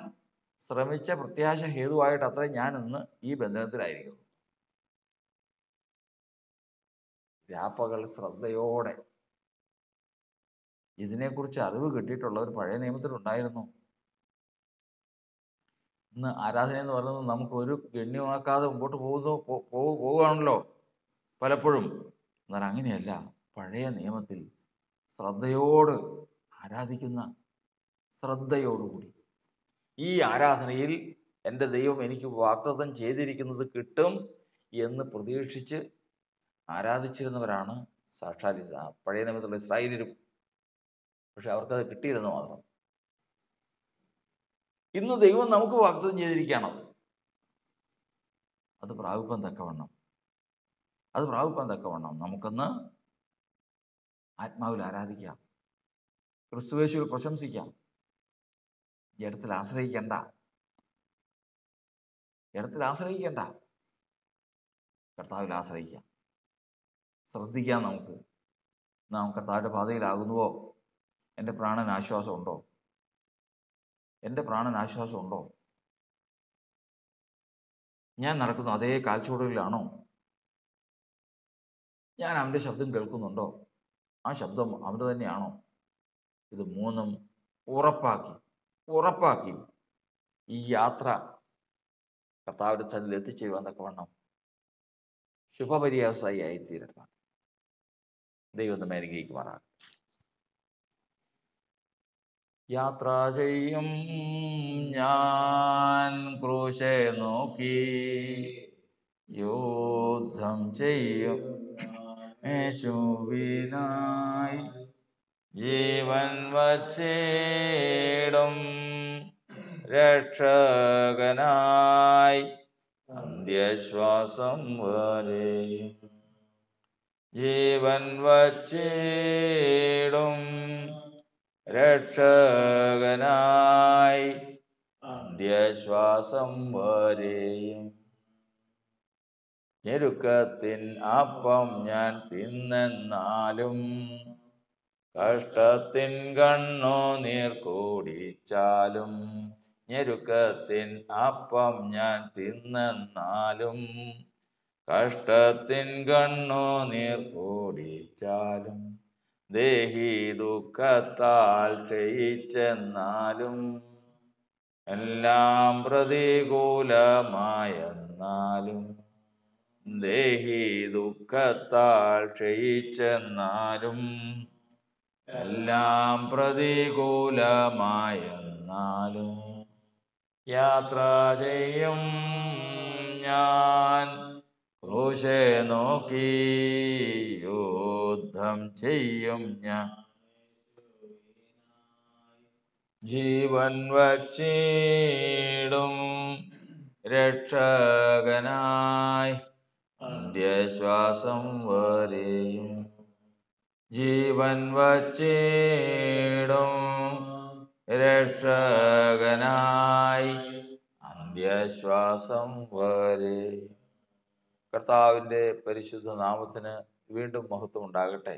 ശ്രമിച്ച പ്രത്യാശ ഹേതുവായിട്ട് അത്ര ഞാൻ ഇന്ന് ഈ ബന്ധനത്തിലായിരിക്കുന്നു രാപ്പകൽ ശ്രദ്ധയോടെ ഇതിനെക്കുറിച്ച് അറിവ് കിട്ടിയിട്ടുള്ളവർ പഴയ നിയമത്തിലുണ്ടായിരുന്നു ഇന്ന് ആരാധന എന്ന് പറയുന്നത് നമുക്ക് ഒരു ഗണ്യമാക്കാതെ മുമ്പോട്ട് പോകുന്നു പോകുകയാണല്ലോ പലപ്പോഴും എന്നാൽ അങ്ങനെയല്ല പഴയ നിയമത്തിൽ ശ്രദ്ധയോട് ആരാധിക്കുന്ന ശ്രദ്ധയോടുകൂടി ഈ ആരാധനയിൽ എൻ്റെ ദൈവം എനിക്ക് വാഗ്ദത്തം ചെയ്തിരിക്കുന്നത് കിട്ടും എന്ന് പ്രതീക്ഷിച്ച് ആരാധിച്ചിരുന്നവരാണ് സാക്ഷാൽ പഴയ നിയമത്തിലുള്ള ഇസ്രായേലരും പക്ഷെ അവർക്കത് കിട്ടിയിരുന്നു മാത്രം ഇന്ന് ദൈവം നമുക്ക് വാഗ്ദത്തം ചെയ്തിരിക്കുകയാണത് അത് പ്രാഗുപ്പം തക്കവണ്ണം അത് പ്രാപിപ്പാൻ തക്കവണ്ണം നമുക്കൊന്ന് ആത്മാവിൽ ആരാധിക്കാം ക്രിസ്തുവേശുവിൽ പ്രശംസിക്കാം ജഡത്തിൽ ആശ്രയിക്കണ്ട ജഡത്തിൽ ആശ്രയിക്കണ്ട കർത്താവിൽ ആശ്രയിക്കാം ശ്രദ്ധിക്കാം നമുക്ക് നാം കർത്താവിൻ്റെ പാതയിലാകുന്നുവോ എൻ്റെ പ്രാണൻ ഉണ്ടോ എൻ്റെ പ്രാണൻ ഉണ്ടോ ഞാൻ നടക്കുന്ന അതേ കാൽച്ചുവടുകളിലാണോ ഞാൻ അവൻ്റെ ശബ്ദം കേൾക്കുന്നുണ്ടോ ആ ശബ്ദം അവൻ്റെ തന്നെയാണോ ഇത് മൂന്നും ഉറപ്പാക്കി ഉറപ്പാക്കി ഈ യാത്ര കർത്താവിൻ്റെ ചതിൽ എത്തിച്ചേരുവാൻ തക്കവണ്ണം ശുഭപര്യാവസായി ആയിത്തീരണം ദൈവം നമ്മെ മാറാം യാത്ര ചെയ്യും ഞാൻ ക്രൂശെ നോക്കി യോദ്ധം ചെയ്യും യേശുവിനായി ജീവൻ വച്ചേടും രക്ഷകനായി അന്ത്യശ്വാസം വരെ ജീവൻ വച്ചേടും രക്ഷകനായി അന്ത്യശ്വാസം വരെയും ഞെരുക്കത്തിൻ അപ്പം ഞാൻ തിന്നെന്നാലും കഷ്ടത്തിൻ കണ്ണോ നീർ കൂടിച്ചാലും ഞെരുക്കത്തിൻ അപ്പം ഞാൻ തിന്നെന്നാലും കഷ്ടത്തിൻ കണ്ണോ നീർ കൂടിച്ചാലും ദേഹി ദുഃഖത്താൽ ക്ഷയിച്ചെന്നാലും എല്ലാം പ്രതികൂലമായെന്നാലും ദേഹി ദുഃഖത്താൽ ക്ഷയിച്ചെന്നാലും എല്ലാം പ്രതികൂലമായെന്നാലും യാത്ര ചെയ്യും ഞാൻ ക്രൂശെ നോക്കി യുദ്ധം ചെയ്യും ഞാൻ ജീവൻ വച്ചിടും രക്ഷകനായി ശ്വാസം വരെയും ജീവൻ വച്ചേടും രക്ഷകനായി അന്ത്യശ്വാസം വരെ കർത്താവിൻ്റെ പരിശുദ്ധ നാമത്തിന് വീണ്ടും മഹത്വം ഉണ്ടാകട്ടെ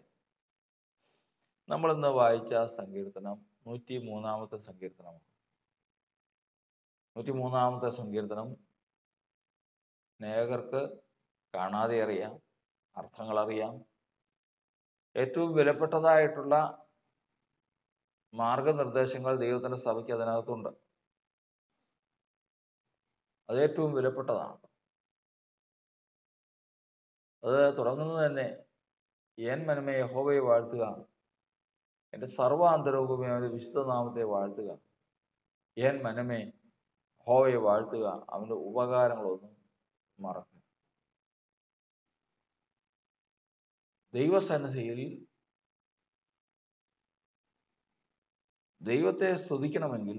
നമ്മളിന്ന് വായിച്ച സങ്കീർത്തനം നൂറ്റി മൂന്നാമത്തെ സങ്കീർത്തനം നൂറ്റി മൂന്നാമത്തെ സങ്കീർത്തനം നേകർക്ക് കാണാതെ അറിയാം അർത്ഥങ്ങൾ അറിയാം ഏറ്റവും വിലപ്പെട്ടതായിട്ടുള്ള മാർഗനിർദ്ദേശങ്ങൾ ദൈവത്തിൻ്റെ സഭയ്ക്ക് അതിനകത്തുണ്ട് അതേറ്റവും വിലപ്പെട്ടതാണ് അത് തുടങ്ങുന്നത് തന്നെ ഏൻ മനമേ യഹോവയെ വാഴ്ത്തുക എൻ്റെ സർവാന്തരവുമേ അവൻ്റെ വിശുദ്ധനാമത്തെ വാഴ്ത്തുക ഏൻ മനമേ ഹോവയെ വാഴ്ത്തുക അവൻ്റെ ഉപകാരങ്ങളൊന്നും മറക്കുക ദൈവസന്നിധിയിൽ ദൈവത്തെ സ്തുതിക്കണമെങ്കിൽ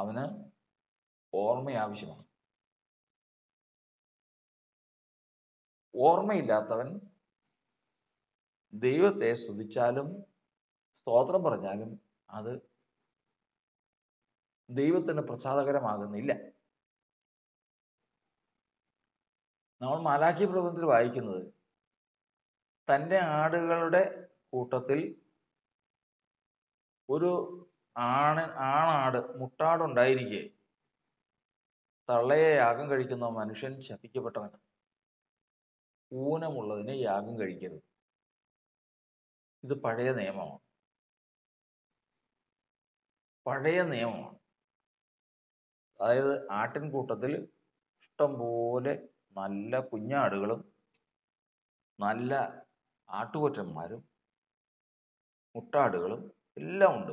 അവന് ഓർമ്മ ആവശ്യമാണ് ഓർമ്മയില്ലാത്തവൻ ദൈവത്തെ സ്തുതിച്ചാലും സ്തോത്രം പറഞ്ഞാലും അത് ദൈവത്തിന് പ്രസാദകരമാകുന്നില്ല നമ്മൾ മാലാഖി പ്രബന്ധത്തിൽ വായിക്കുന്നത് തൻ്റെ ആടുകളുടെ കൂട്ടത്തിൽ ഒരു ആണ് ആണാട് മുട്ടാടുണ്ടായിരിക്കെ തള്ളയെ യാഗം കഴിക്കുന്ന മനുഷ്യൻ ശപിക്കപ്പെട്ടവന് ഊനമുള്ളതിനെ യാഗം കഴിക്കരുത് ഇത് പഴയ നിയമമാണ് പഴയ നിയമമാണ് അതായത് ആട്ടിൻകൂട്ടത്തിൽ ഇഷ്ടംപോലെ നല്ല കുഞ്ഞാടുകളും നല്ല ആട്ടുകൊറ്റന്മാരും മുട്ടാടുകളും എല്ലാം ഉണ്ട്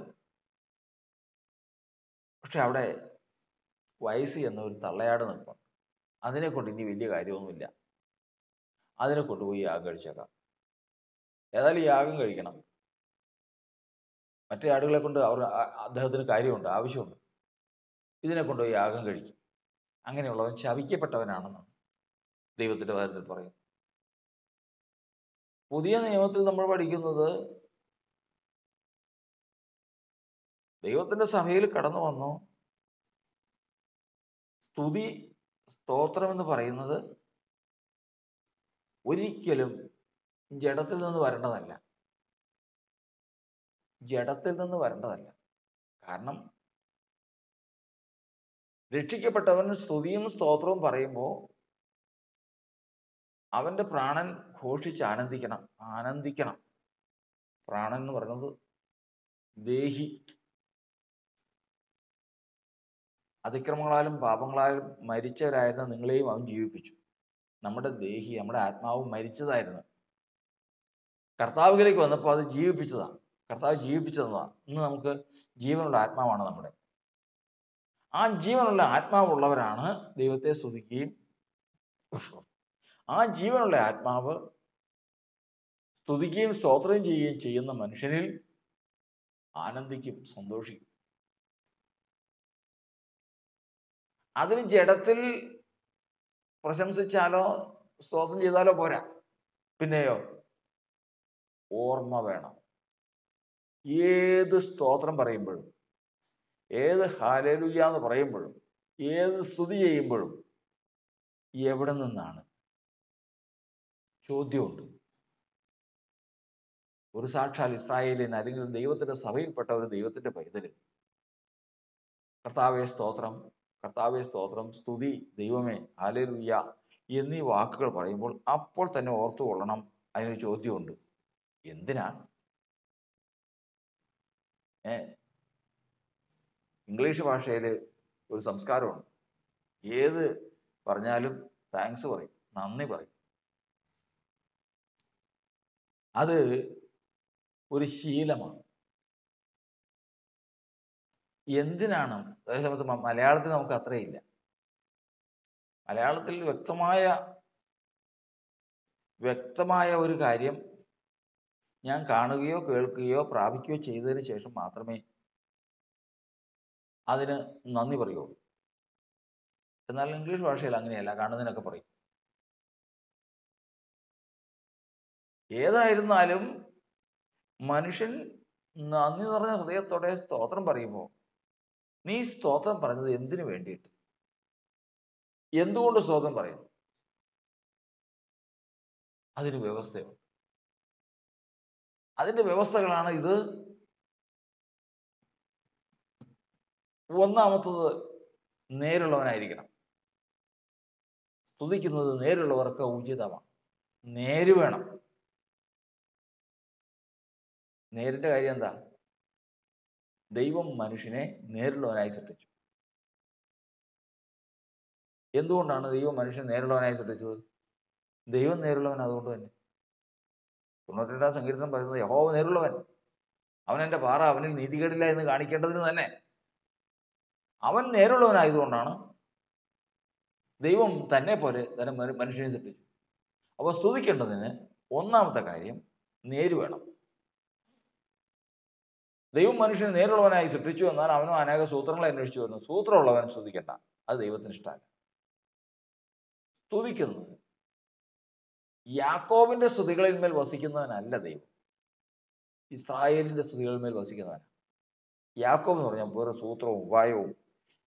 പക്ഷെ അവിടെ വയസ്സ് എന്ന ഒരു തള്ളയാട് നിൽപ്പുണ്ട് അതിനെ കൊണ്ട് ഇനി വലിയ കാര്യമൊന്നുമില്ല അതിനെ കൊണ്ടുപോയി യാഗം കഴിച്ചേക്കാം ഏതായാലും യാഗം കഴിക്കണം മറ്റേ ആടുകളെ കൊണ്ട് അവർ അദ്ദേഹത്തിന് കാര്യമുണ്ട് ആവശ്യമുണ്ട് ഇതിനെ കൊണ്ടുപോയി യാഗം കഴിക്കും അങ്ങനെയുള്ളവൻ ശവിക്കപ്പെട്ടവനാണെന്നാണ് ദൈവത്തിൻ്റെ കാര്യത്തിൽ പറയുന്നത് പുതിയ നിയമത്തിൽ നമ്മൾ പഠിക്കുന്നത് ദൈവത്തിൻ്റെ സഭയിൽ കടന്നു വന്നു സ്തുതി സ്തോത്രം എന്ന് പറയുന്നത് ഒരിക്കലും ജഡത്തിൽ നിന്ന് വരേണ്ടതല്ല ജഡത്തിൽ നിന്ന് വരേണ്ടതല്ല കാരണം രക്ഷിക്കപ്പെട്ടവൻ സ്തുതിയും സ്തോത്രവും പറയുമ്പോൾ അവൻ്റെ പ്രാണൻ ഘോഷിച്ച് ആനന്ദിക്കണം ആനന്ദിക്കണം പ്രാണൻ എന്ന് പറയുന്നത് ദേഹി അതിക്രമങ്ങളാലും പാപങ്ങളാലും മരിച്ചവരായിരുന്ന നിങ്ങളെയും അവൻ ജീവിപ്പിച്ചു നമ്മുടെ ദേഹി നമ്മുടെ ആത്മാവ് മരിച്ചതായിരുന്നു കർത്താവുകളിലേക്ക് വന്നപ്പോൾ അത് ജീവിപ്പിച്ചതാണ് കർത്താവ് ജീവിപ്പിച്ചതാണ് ഇന്ന് നമുക്ക് ജീവനുള്ള ആത്മാവാണ് നമ്മുടെ ആ ജീവനുള്ള ആത്മാവുള്ളവരാണ് ദൈവത്തെ സ്തുതിക്കുകയും ആ ജീവനുള്ള ആത്മാവ് സ്തുതിക്കുകയും സ്തോത്രം ചെയ്യുകയും ചെയ്യുന്ന മനുഷ്യനിൽ ആനന്ദിക്കും സന്തോഷിക്കും അതിന് ജഡത്തിൽ പ്രശംസിച്ചാലോ സ്തോത്രം ചെയ്താലോ പോരാ പിന്നെയോ ഓർമ്മ വേണം ഏത് സ്തോത്രം പറയുമ്പോഴും ഏത് ഹാലേലുയ്യ എന്ന് പറയുമ്പോഴും ഏത് സ്തുതി ചെയ്യുമ്പോഴും എവിടെ നിന്നാണ് ചോദ്യമുണ്ട് ഒരു സാക്ഷാൽ ഇസ്രായേലിന് അല്ലെങ്കിൽ ദൈവത്തിന്റെ സഭയിൽപ്പെട്ട ഒരു ദൈവത്തിന്റെ പൈതൽ കർത്താവെ സ്തോത്രം കർത്താവെ സ്തോത്രം സ്തുതി ദൈവമേ ആലരുയ്യ എന്നീ വാക്കുകൾ പറയുമ്പോൾ അപ്പോൾ തന്നെ ഓർത്തുകൊള്ളണം അതിനൊരു ചോദ്യമുണ്ട് എന്തിനാ ഏ ഇംഗ്ലീഷ് ഭാഷയിൽ ഒരു സംസ്കാരമുണ്ട് ഏത് പറഞ്ഞാലും താങ്ക്സ് പറയും നന്ദി പറയും അത് ഒരു ശീലമാണ് എന്തിനാണ് അതേസമയത്ത് മലയാളത്തിൽ നമുക്ക് അത്രയില്ല മലയാളത്തിൽ വ്യക്തമായ വ്യക്തമായ ഒരു കാര്യം ഞാൻ കാണുകയോ കേൾക്കുകയോ പ്രാപിക്കുകയോ ചെയ്തതിന് ശേഷം മാത്രമേ അതിന് നന്ദി പറയുള്ളൂ എന്നാൽ ഇംഗ്ലീഷ് ഭാഷയിൽ അങ്ങനെയല്ല കാണുന്നതിനൊക്കെ പറയും ഏതായിരുന്നാലും മനുഷ്യൻ നന്ദി നിറഞ്ഞ ഹൃദയത്തോടെ സ്തോത്രം പറയുമ്പോൾ നീ സ്തോത്രം പറഞ്ഞത് എന്തിനു വേണ്ടിയിട്ട് എന്തുകൊണ്ട് സ്തോത്രം പറയുന്നു അതിന് വ്യവസ്ഥയുണ്ട് അതിൻ്റെ വ്യവസ്ഥകളാണ് ഇത് ഒന്നാമത്തത് നേരുള്ളവനായിരിക്കണം സ്തുതിക്കുന്നത് നേരുള്ളവർക്ക് ഉചിതമാണ് നേര് വേണം നേരിൻ്റെ കാര്യം എന്താ ദൈവം മനുഷ്യനെ നേരിലുള്ളവനായി സൃഷ്ടിച്ചു എന്തുകൊണ്ടാണ് ദൈവം മനുഷ്യൻ നേരിലുള്ളവനായി സൃഷ്ടിച്ചത് ദൈവം നേരിലുള്ളവൻ അതുകൊണ്ട് തന്നെ തൊണ്ണൂറ്റിരണ്ടാം സങ്കീർത്തനം പറയുന്നത് യഹോവ നേരിലുള്ളവൻ അവൻ എൻ്റെ പാറ അവനിൽ നീതികേടില്ല എന്ന് കാണിക്കേണ്ടതിന് തന്നെ അവൻ നേരിലുള്ളവനായതുകൊണ്ടാണ് ദൈവം തന്നെ പോലെ തന്നെ മനുഷ്യനെ സൃഷ്ടിച്ചു അപ്പോൾ സ്തുതിക്കേണ്ടതിന് ഒന്നാമത്തെ കാര്യം നേരുവേണം ദൈവം മനുഷ്യനെ നേരുള്ളവനായി സൃഷ്ടിച്ചു എന്നാൽ അവനും അനേക സൂത്രങ്ങളെ അന്വേഷിച്ചു വരുന്നു സൂത്രമുള്ളവൻ സ്തുതിക്കണ്ട അത് ദൈവത്തിന് ഇഷ്ടമല്ല സ്തുതിക്കുന്നു യാക്കോബിന്റെ സ്തുതികളിന്മേൽ വസിക്കുന്നവനല്ല ദൈവം ഇസ്രായേലിന്റെ സ്തുതികളിന്മേൽ വസിക്കുന്നവനാണ് യാക്കോബ് എന്ന് പറഞ്ഞാൽ വേറെ സൂത്രവും ഉപായവും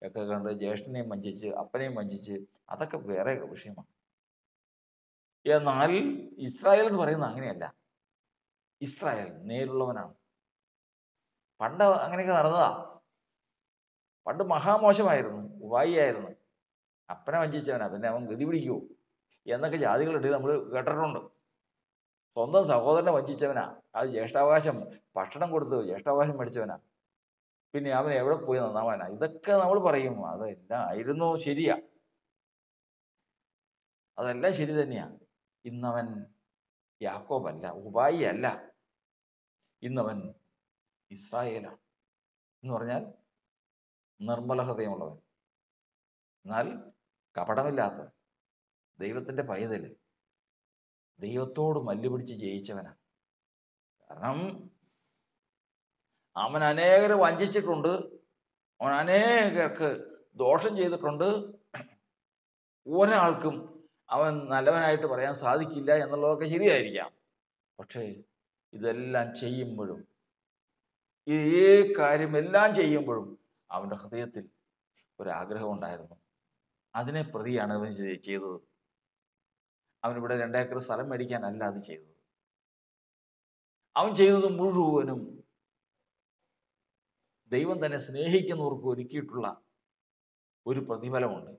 ഒക്കെ കണ്ട് ജ്യേഷ്ഠനെയും വഞ്ചിച്ച് അപ്പനെയും വഞ്ചിച്ച് അതൊക്കെ വേറെ വിഷയമാണ് എന്നാൽ ഇസ്രായേൽ എന്ന് പറയുന്നത് അങ്ങനെയല്ല ഇസ്രായേൽ നേരിലുള്ളവനാണ് പണ്ട് അങ്ങനെയൊക്കെ നടന്നതാ പണ്ട് മഹാമോശമായിരുന്നു ഉപായിയായിരുന്നു അപ്പനെ വഞ്ചിച്ചവനാ പിന്നെ അവൻ ഗതി പിടിക്കുമോ എന്നൊക്കെ ജാതികളുണ്ട് നമ്മൾ കേട്ടിട്ടുണ്ട് സ്വന്തം സഹോദരനെ വഞ്ചിച്ചവനാ അത് ജ്യേഷ്ഠാവകാശം ഭക്ഷണം കൊടുത്ത് ജ്യേഷ്ഠാവകാശം മേടിച്ചവനാ പിന്നെ അവൻ എവിടെ പോയി നന്നാവാനാ ഇതൊക്കെ നമ്മൾ പറയും അതെല്ലാം ആയിരുന്നു ശരിയാ അതെല്ലാം ശരി തന്നെയാ ഇന്നവൻ യാക്കോബല്ല ഉപായി അല്ല ഇന്നവൻ ഇസ്രായേലാണ് എന്ന് പറഞ്ഞാൽ നിർമ്മല ഹൃദയമുള്ളവൻ എന്നാൽ കപടമില്ലാത്തവൻ ദൈവത്തിൻ്റെ പൈതൽ ദൈവത്തോട് മല്ലുപിടിച്ച് ജയിച്ചവനാണ് കാരണം അവൻ അനേകരെ വഞ്ചിച്ചിട്ടുണ്ട് അവൻ അനേകർക്ക് ദോഷം ചെയ്തിട്ടുണ്ട് ഒരാൾക്കും അവൻ നല്ലവനായിട്ട് പറയാൻ സാധിക്കില്ല എന്നുള്ളതൊക്കെ ശരിയായിരിക്കാം പക്ഷേ ഇതെല്ലാം ചെയ്യുമ്പോഴും ഈ കാര്യം എല്ലാം ചെയ്യുമ്പോഴും അവൻ്റെ ഹൃദയത്തിൽ ഒരാഗ്രഹം ഉണ്ടായിരുന്നു അതിനെ പ്രതിയാണ് അവൻ ചെയ്തത് അവനിവിടെ രണ്ടേക്കർ സ്ഥലം മേടിക്കാനല്ല അത് ചെയ്തത് അവൻ ചെയ്തത് മുഴുവനും ദൈവം തന്നെ സ്നേഹിക്കുന്നവർക്ക് ഒരുക്കിയിട്ടുള്ള ഒരു പ്രതിഫലമുണ്ട്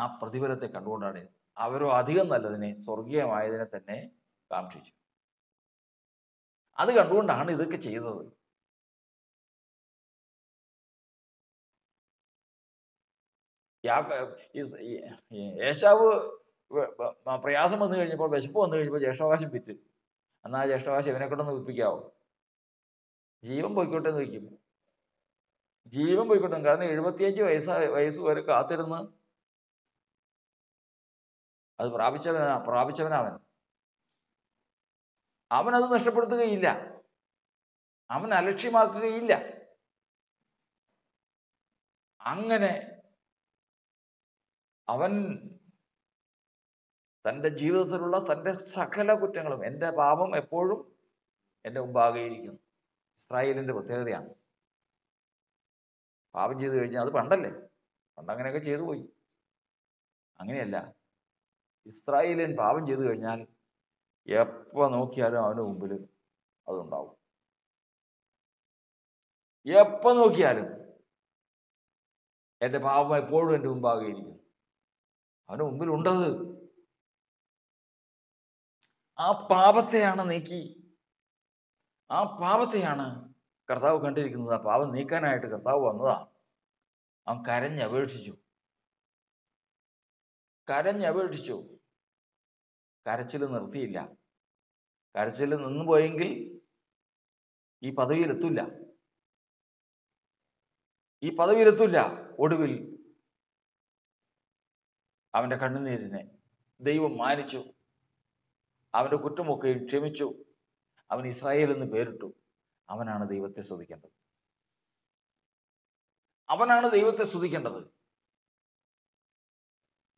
ആ പ്രതിഫലത്തെ കണ്ടുകൊണ്ടാണ് അവരോ അധികം നല്ലതിനെ സ്വർഗീയമായതിനെ തന്നെ കാക്ഷിച്ചു അത് കണ്ടുകൊണ്ടാണ് ഇതൊക്കെ ചെയ്തത് യേശാവ് പ്രയാസം വന്നു കഴിഞ്ഞപ്പോൾ വിശപ്പ് വന്നു കഴിഞ്ഞപ്പോൾ ജ്യേഷ്ഠാവകാശം വിറ്റ് എന്നാ ആ ജ്യേഷ്ഠാവകാശം ഇവനെ കൊണ്ടൊന്ന് വിൽപ്പിക്കാവോ ജീവൻ പോയിക്കോട്ടെ എന്ന് വയ്ക്കും ജീവൻ പോയിക്കോട്ടെ കാരണം എഴുപത്തിയഞ്ച് വയസ്സ വയസ്സ് വരെ കാത്തിരുന്ന് അത് പ്രാപിച്ചവനാ പ്രാപിച്ചവനവൻ അവനത് നഷ്ടപ്പെടുത്തുകയില്ല അവൻ അലക്ഷ്യമാക്കുകയില്ല അങ്ങനെ അവൻ തൻ്റെ ജീവിതത്തിലുള്ള തൻ്റെ സകല കുറ്റങ്ങളും എൻ്റെ പാപം എപ്പോഴും എൻ്റെ മുമ്പാകെയിരിക്കുന്നു ഇസ്രായേലിൻ്റെ പ്രത്യേകതയാണ് പാപം ചെയ്തു കഴിഞ്ഞാൽ അത് പണ്ടല്ലേ പണ്ടങ്ങനെയൊക്കെ ചെയ്തു പോയി അങ്ങനെയല്ല ഇസ്രായേലിൻ പാപം ചെയ്തു കഴിഞ്ഞാൽ എപ്പോൾ നോക്കിയാലും അവൻ്റെ മുമ്പിൽ അതുണ്ടാവും എപ്പോൾ നോക്കിയാലും എൻ്റെ പാപം എപ്പോഴും എൻ്റെ മുമ്പാകെ ഇരിക്കുന്നു അവൻ്റെ മുമ്പിലുണ്ടത് ആ പാപത്തെയാണ് നീക്കി ആ പാപത്തെയാണ് കർത്താവ് കണ്ടിരിക്കുന്നത് ആ പാപം നീക്കാനായിട്ട് കർത്താവ് വന്നതാ അവൻ കരഞ്ഞപേക്ഷിച്ചു കരഞ്ഞപേക്ഷിച്ചു കരച്ചിൽ നിർത്തിയില്ല കരച്ചിൽ നിന്നു പോയെങ്കിൽ ഈ പദവിയിലെത്തില്ല ഈ പദവിയിലെത്തില്ല ഒടുവിൽ അവൻ്റെ കണ്ണുനീരിനെ ദൈവം മാനിച്ചു അവൻ്റെ കുറ്റമൊക്കെ ക്ഷമിച്ചു അവൻ ഇസ്രായേൽ എന്ന് പേരിട്ടു അവനാണ് ദൈവത്തെ സ്തുതിക്കേണ്ടത് അവനാണ് ദൈവത്തെ സ്തുതിക്കേണ്ടത്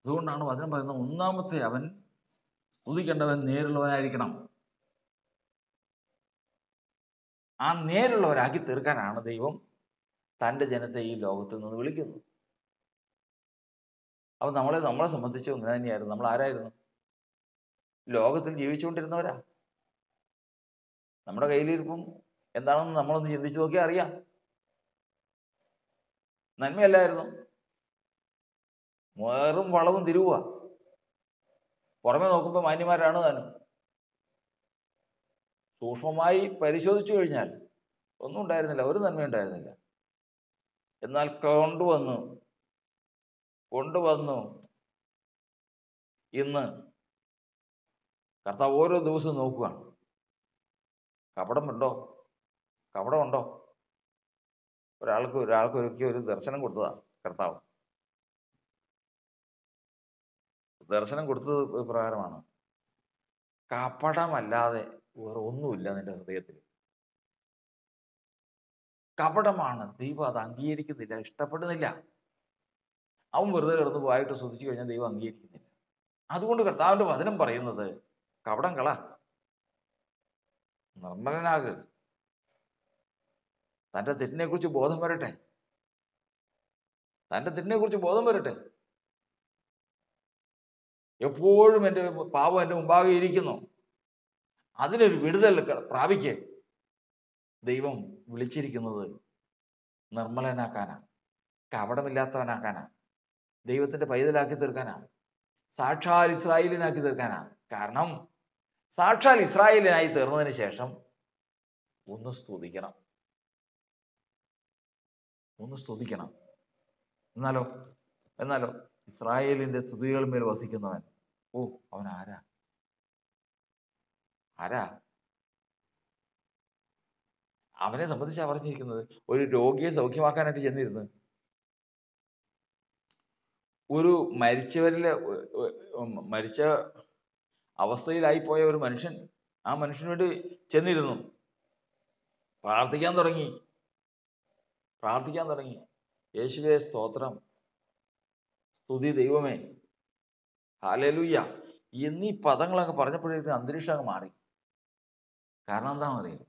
അതുകൊണ്ടാണ് വചനം പറയുന്നത് ഒന്നാമത്തെ അവൻ സ്തുതിക്കേണ്ടവൻ നേരിലുള്ളവനായിരിക്കണം ആ നേരുള്ളവരാക്കി തീർക്കാനാണ് ദൈവം തൻ്റെ ജനത്തെ ഈ ലോകത്തിൽ നിന്ന് വിളിക്കുന്നത് അപ്പം നമ്മളെ നമ്മളെ സംബന്ധിച്ച് ഇങ്ങനെ തന്നെയായിരുന്നു നമ്മൾ ആരായിരുന്നു ലോകത്തിൽ ജീവിച്ചുകൊണ്ടിരുന്നവരാ നമ്മുടെ കയ്യിലിരിപ്പം എന്താണെന്ന് നമ്മളൊന്ന് ചിന്തിച്ചു നോക്കിയാൽ അറിയാം നന്മയല്ലായിരുന്നു വേറും വളവും തിരുവുക പുറമെ നോക്കുമ്പോൾ മാന്യന്മാരാണ് താനും സൂക്ഷ്മമായി പരിശോധിച്ചു കഴിഞ്ഞാൽ ഒന്നും ഉണ്ടായിരുന്നില്ല ഒരു നന്മ ഉണ്ടായിരുന്നില്ല എന്നാൽ കൊണ്ടുവന്ന് കൊണ്ടുവന്നു ഇന്ന് കർത്താവ് ഓരോ ദിവസവും നോക്കുകയാണ് കപടമുണ്ടോ കപടമുണ്ടോ ഒരാൾക്ക് ഒരാൾക്ക് ഒരുക്കി ഒരു ദർശനം കൊടുത്തതാ കർത്താവ് ദർശനം കൊടുത്തത് പ്രകാരമാണ് കപടമല്ലാതെ വേറെ ഒന്നുമില്ല നിന്റെ ഹൃദയത്തിൽ കപടമാണ് ദൈവം അത് അംഗീകരിക്കുന്നില്ല ഇഷ്ടപ്പെടുന്നില്ല അവൻ വെറുതെ കിടന്ന് പോയിട്ട് ശ്രദ്ധിച്ചു കഴിഞ്ഞാൽ ദൈവം അംഗീകരിക്കുന്നില്ല അതുകൊണ്ട് കർത്താവിൻ്റെ വചനം പറയുന്നത് കപടം കള നിർമ്മലനാക് തൻ്റെ തെറ്റിനെക്കുറിച്ച് ബോധം വരട്ടെ തൻ്റെ തെറ്റിനെക്കുറിച്ച് ബോധം വരട്ടെ എപ്പോഴും എൻ്റെ പാവം എൻ്റെ മുമ്പാകെ ഇരിക്കുന്നു അതിനൊരു വിടുതൽ പ്രാപിക്ക് ദൈവം വിളിച്ചിരിക്കുന്നത് നിർമ്മലനാക്കാനാണ് കവടമില്ലാത്തവനാക്കാനാ ദൈവത്തിൻ്റെ പൈതലാക്കി തീർക്കാനാണ് സാക്ഷാൽ ഇസ്രായേലിനാക്കി തീർക്കാനാണ് കാരണം സാക്ഷാൽ ഇസ്രായേലിനായി തീർന്നതിന് ശേഷം ഒന്ന് സ്തുതിക്കണം ഒന്ന് സ്തുതിക്കണം എന്നാലോ എന്നാലോ ഇസ്രായേലിന്റെ സ്തുതികൾ മേൽ വസിക്കുന്നവൻ ഓ അവൻ ആരാ ആരാ അവനെ സംബന്ധിച്ചാണ് പറഞ്ഞിരിക്കുന്നത് ഒരു രോഗിയെ സൗഖ്യമാക്കാനായിട്ട് ചെന്നിരുന്നത് ഒരു മരിച്ചവരിൽ മരിച്ച അവസ്ഥയിലായിപ്പോയ ഒരു മനുഷ്യൻ ആ മനുഷ്യന് വേണ്ടി ചെന്നിരുന്നു പ്രാർത്ഥിക്കാൻ തുടങ്ങി പ്രാർത്ഥിക്കാൻ തുടങ്ങി യേശുവേ സ്തോത്രം സ്തുതി ദൈവമേ ഹാലലൂയ്യ എന്നീ പദങ്ങളൊക്കെ പറഞ്ഞപ്പോഴേക്കും അന്തരീക്ഷം അങ്ങ് മാറി കാരണം അറിയില്ല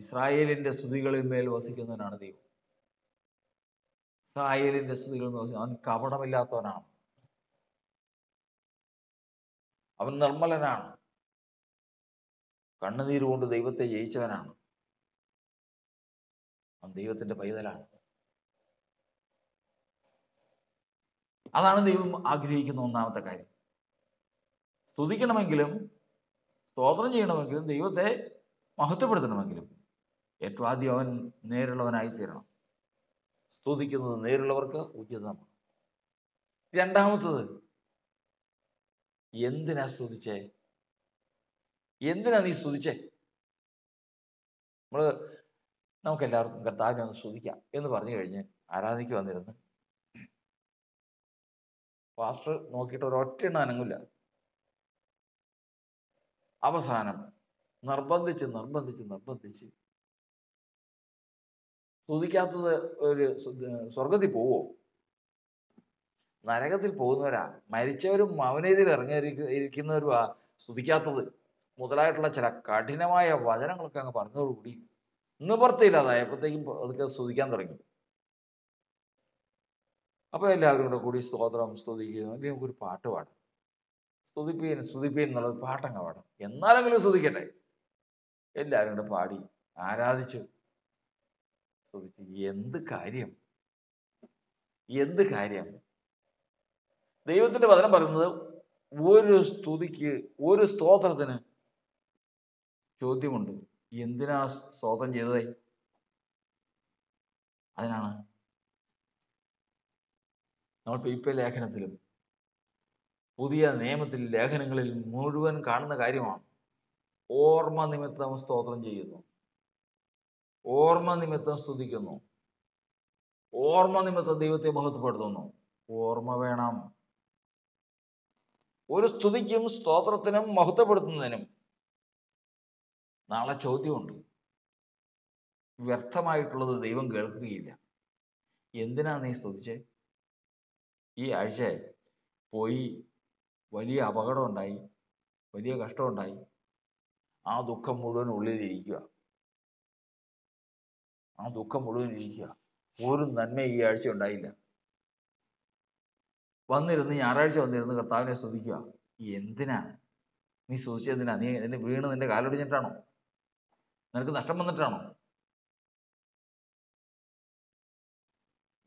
ഇസ്രായേലിൻ്റെ സ്തുതികളിന്മേൽ വസിക്കുന്നവനാണ് ദൈവം സായലിന്റെ സ്ത്രീകൾ എന്ന് പറഞ്ഞു അവൻ കപടമില്ലാത്തവനാണ് അവൻ നിർമ്മലനാണ് കൊണ്ട് ദൈവത്തെ ജയിച്ചവനാണ് അവൻ ദൈവത്തിന്റെ പൈതലാണ് അതാണ് ദൈവം ആഗ്രഹിക്കുന്ന ഒന്നാമത്തെ കാര്യം സ്തുതിക്കണമെങ്കിലും സ്തോത്രം ചെയ്യണമെങ്കിലും ദൈവത്തെ മഹത്വപ്പെടുത്തണമെങ്കിലും ഏറ്റവും ആദ്യം അവൻ നേരുള്ളവനായി തീരണം സ്തുതിക്കുന്നത് നേരിലുള്ളവർക്ക് ഉചിതമാണ് രണ്ടാമത്തത് എന്തിനാ സ്തുതിച്ചേ എന്തിനാ നീ സ്തുതിച്ചേ നമ്മൾ നമുക്ക് എല്ലാവർക്കും കർത്താവിനെ ഒന്ന് സ്തുതിക്കാം എന്ന് പറഞ്ഞു കഴിഞ്ഞ് ആരാധനയ്ക്ക് വന്നിരുന്ന് പാസ്റ്റർ നോക്കിയിട്ട് ഒരൊറ്റ എണ്ണ അനങ്ങില്ല അവസാനം നിർബന്ധിച്ച് നിർബന്ധിച്ച് നിർബന്ധിച്ച് സ്തുതിക്കാത്തത് ഒരു സ്വർഗത്തിൽ പോവോ നരകത്തിൽ പോകുന്നവരാ മരിച്ചവരും മൗനതിൽ ഇറങ്ങിയിരിക്കുന്നവരുമാ സ്തുതിക്കാത്തത് മുതലായിട്ടുള്ള ചില കഠിനമായ വചനങ്ങളൊക്കെ അങ്ങ് പറഞ്ഞതോടുകൂടി നിവർത്തിയില്ലാതായപ്പോഴത്തേക്കും അതൊക്കെ സ്തുതിക്കാൻ തുടങ്ങി അപ്പോൾ എല്ലാവരും കൂടെ കൂടി സ്തോത്രം സ്തുതിക്കുക അല്ലെങ്കിൽ നമുക്കൊരു പാട്ട് പാടാം സ്തുതിപ്പീൻ സ്തുതിപ്പീൻ എന്നുള്ളൊരു പാട്ടങ്ങ് പാടാം എന്നാലെങ്കിലും സ്തുതിക്കട്ടെ എല്ലാവരും കൂടെ പാടി ആരാധിച്ചു ചോദിച്ചു എന്ത് കാര്യം എന്ത് കാര്യം ദൈവത്തിന്റെ വചനം പറയുന്നത് ഒരു സ്തുതിക്ക് ഒരു സ്തോത്രത്തിന് ചോദ്യമുണ്ട് എന്തിനാ സ്തോത്രം ചെയ്തത് അതിനാണ് നമ്മൾ പീപ്പ ലേഖനത്തിലും പുതിയ നിയമത്തിൽ ലേഖനങ്ങളിൽ മുഴുവൻ കാണുന്ന കാര്യമാണ് ഓർമ്മ നിമിത്തം സ്തോത്രം ചെയ്യുന്നു ഓർമ്മ നിമിത്തം സ്തുതിക്കുന്നു ഓർമ്മ നിമിത്തം ദൈവത്തെ ബഹുത്വപ്പെടുത്തുന്നു ഓർമ്മ വേണം ഒരു സ്തുതിക്കും സ്തോത്രത്തിനും മഹത്വപ്പെടുത്തുന്നതിനും നാളെ ചോദ്യമുണ്ട് വ്യർത്ഥമായിട്ടുള്ളത് ദൈവം കേൾക്കുകയില്ല എന്തിനാ നീ സ്തുതിച്ചേ ഈ ആഴ്ച പോയി വലിയ അപകടം ഉണ്ടായി വലിയ കഷ്ടമുണ്ടായി ആ ദുഃഖം മുഴുവൻ ഉള്ളിലിരിക്കുക ആ ദുഃഖം മുഴുവൻ ഇരിക്കുക ഒരു നന്മ ഈ ആഴ്ച ഉണ്ടായില്ല വന്നിരുന്ന് ഞായറാഴ്ച വന്നിരുന്ന് കർത്താവിനെ ശ്രദ്ധിക്കുക എന്തിനാ നീ സ്തുതിച്ചെന്തിനാ നീ എന്നെ വീണ് നിന്റെ കാലൊടിഞ്ഞിട്ടാണോ നിനക്ക് നഷ്ടം വന്നിട്ടാണോ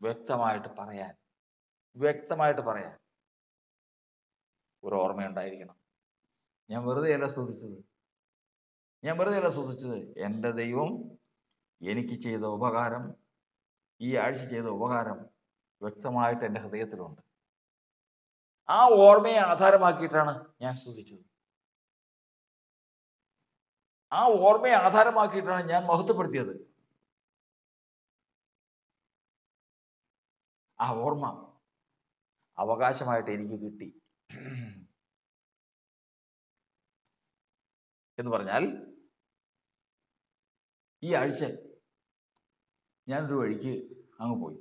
വ്യക്തമായിട്ട് പറയാൻ വ്യക്തമായിട്ട് പറയാൻ ഒരു ഓർമ്മയുണ്ടായിരിക്കണം ഞാൻ വെറുതെയല്ല ശ്രദ്ധിച്ചത് ഞാൻ വെറുതെയല്ല ശ്രദ്ധിച്ചത് എൻ്റെ ദൈവം എനിക്ക് ചെയ്ത ഉപകാരം ഈ ആഴ്ച ചെയ്ത ഉപകാരം വ്യക്തമായിട്ട് എൻ്റെ ഹൃദയത്തിലുണ്ട് ആ ഓർമ്മയെ ആധാരമാക്കിയിട്ടാണ് ഞാൻ സ്തുതിച്ചത് ആ ഓർമ്മയെ ആധാരമാക്കിയിട്ടാണ് ഞാൻ മഹത്വപ്പെടുത്തിയത് ആ ഓർമ്മ അവകാശമായിട്ട് എനിക്ക് കിട്ടി എന്ന് പറഞ്ഞാൽ ഈ ആഴ്ച ഞാനൊരു വഴിക്ക് അങ്ങ് പോയി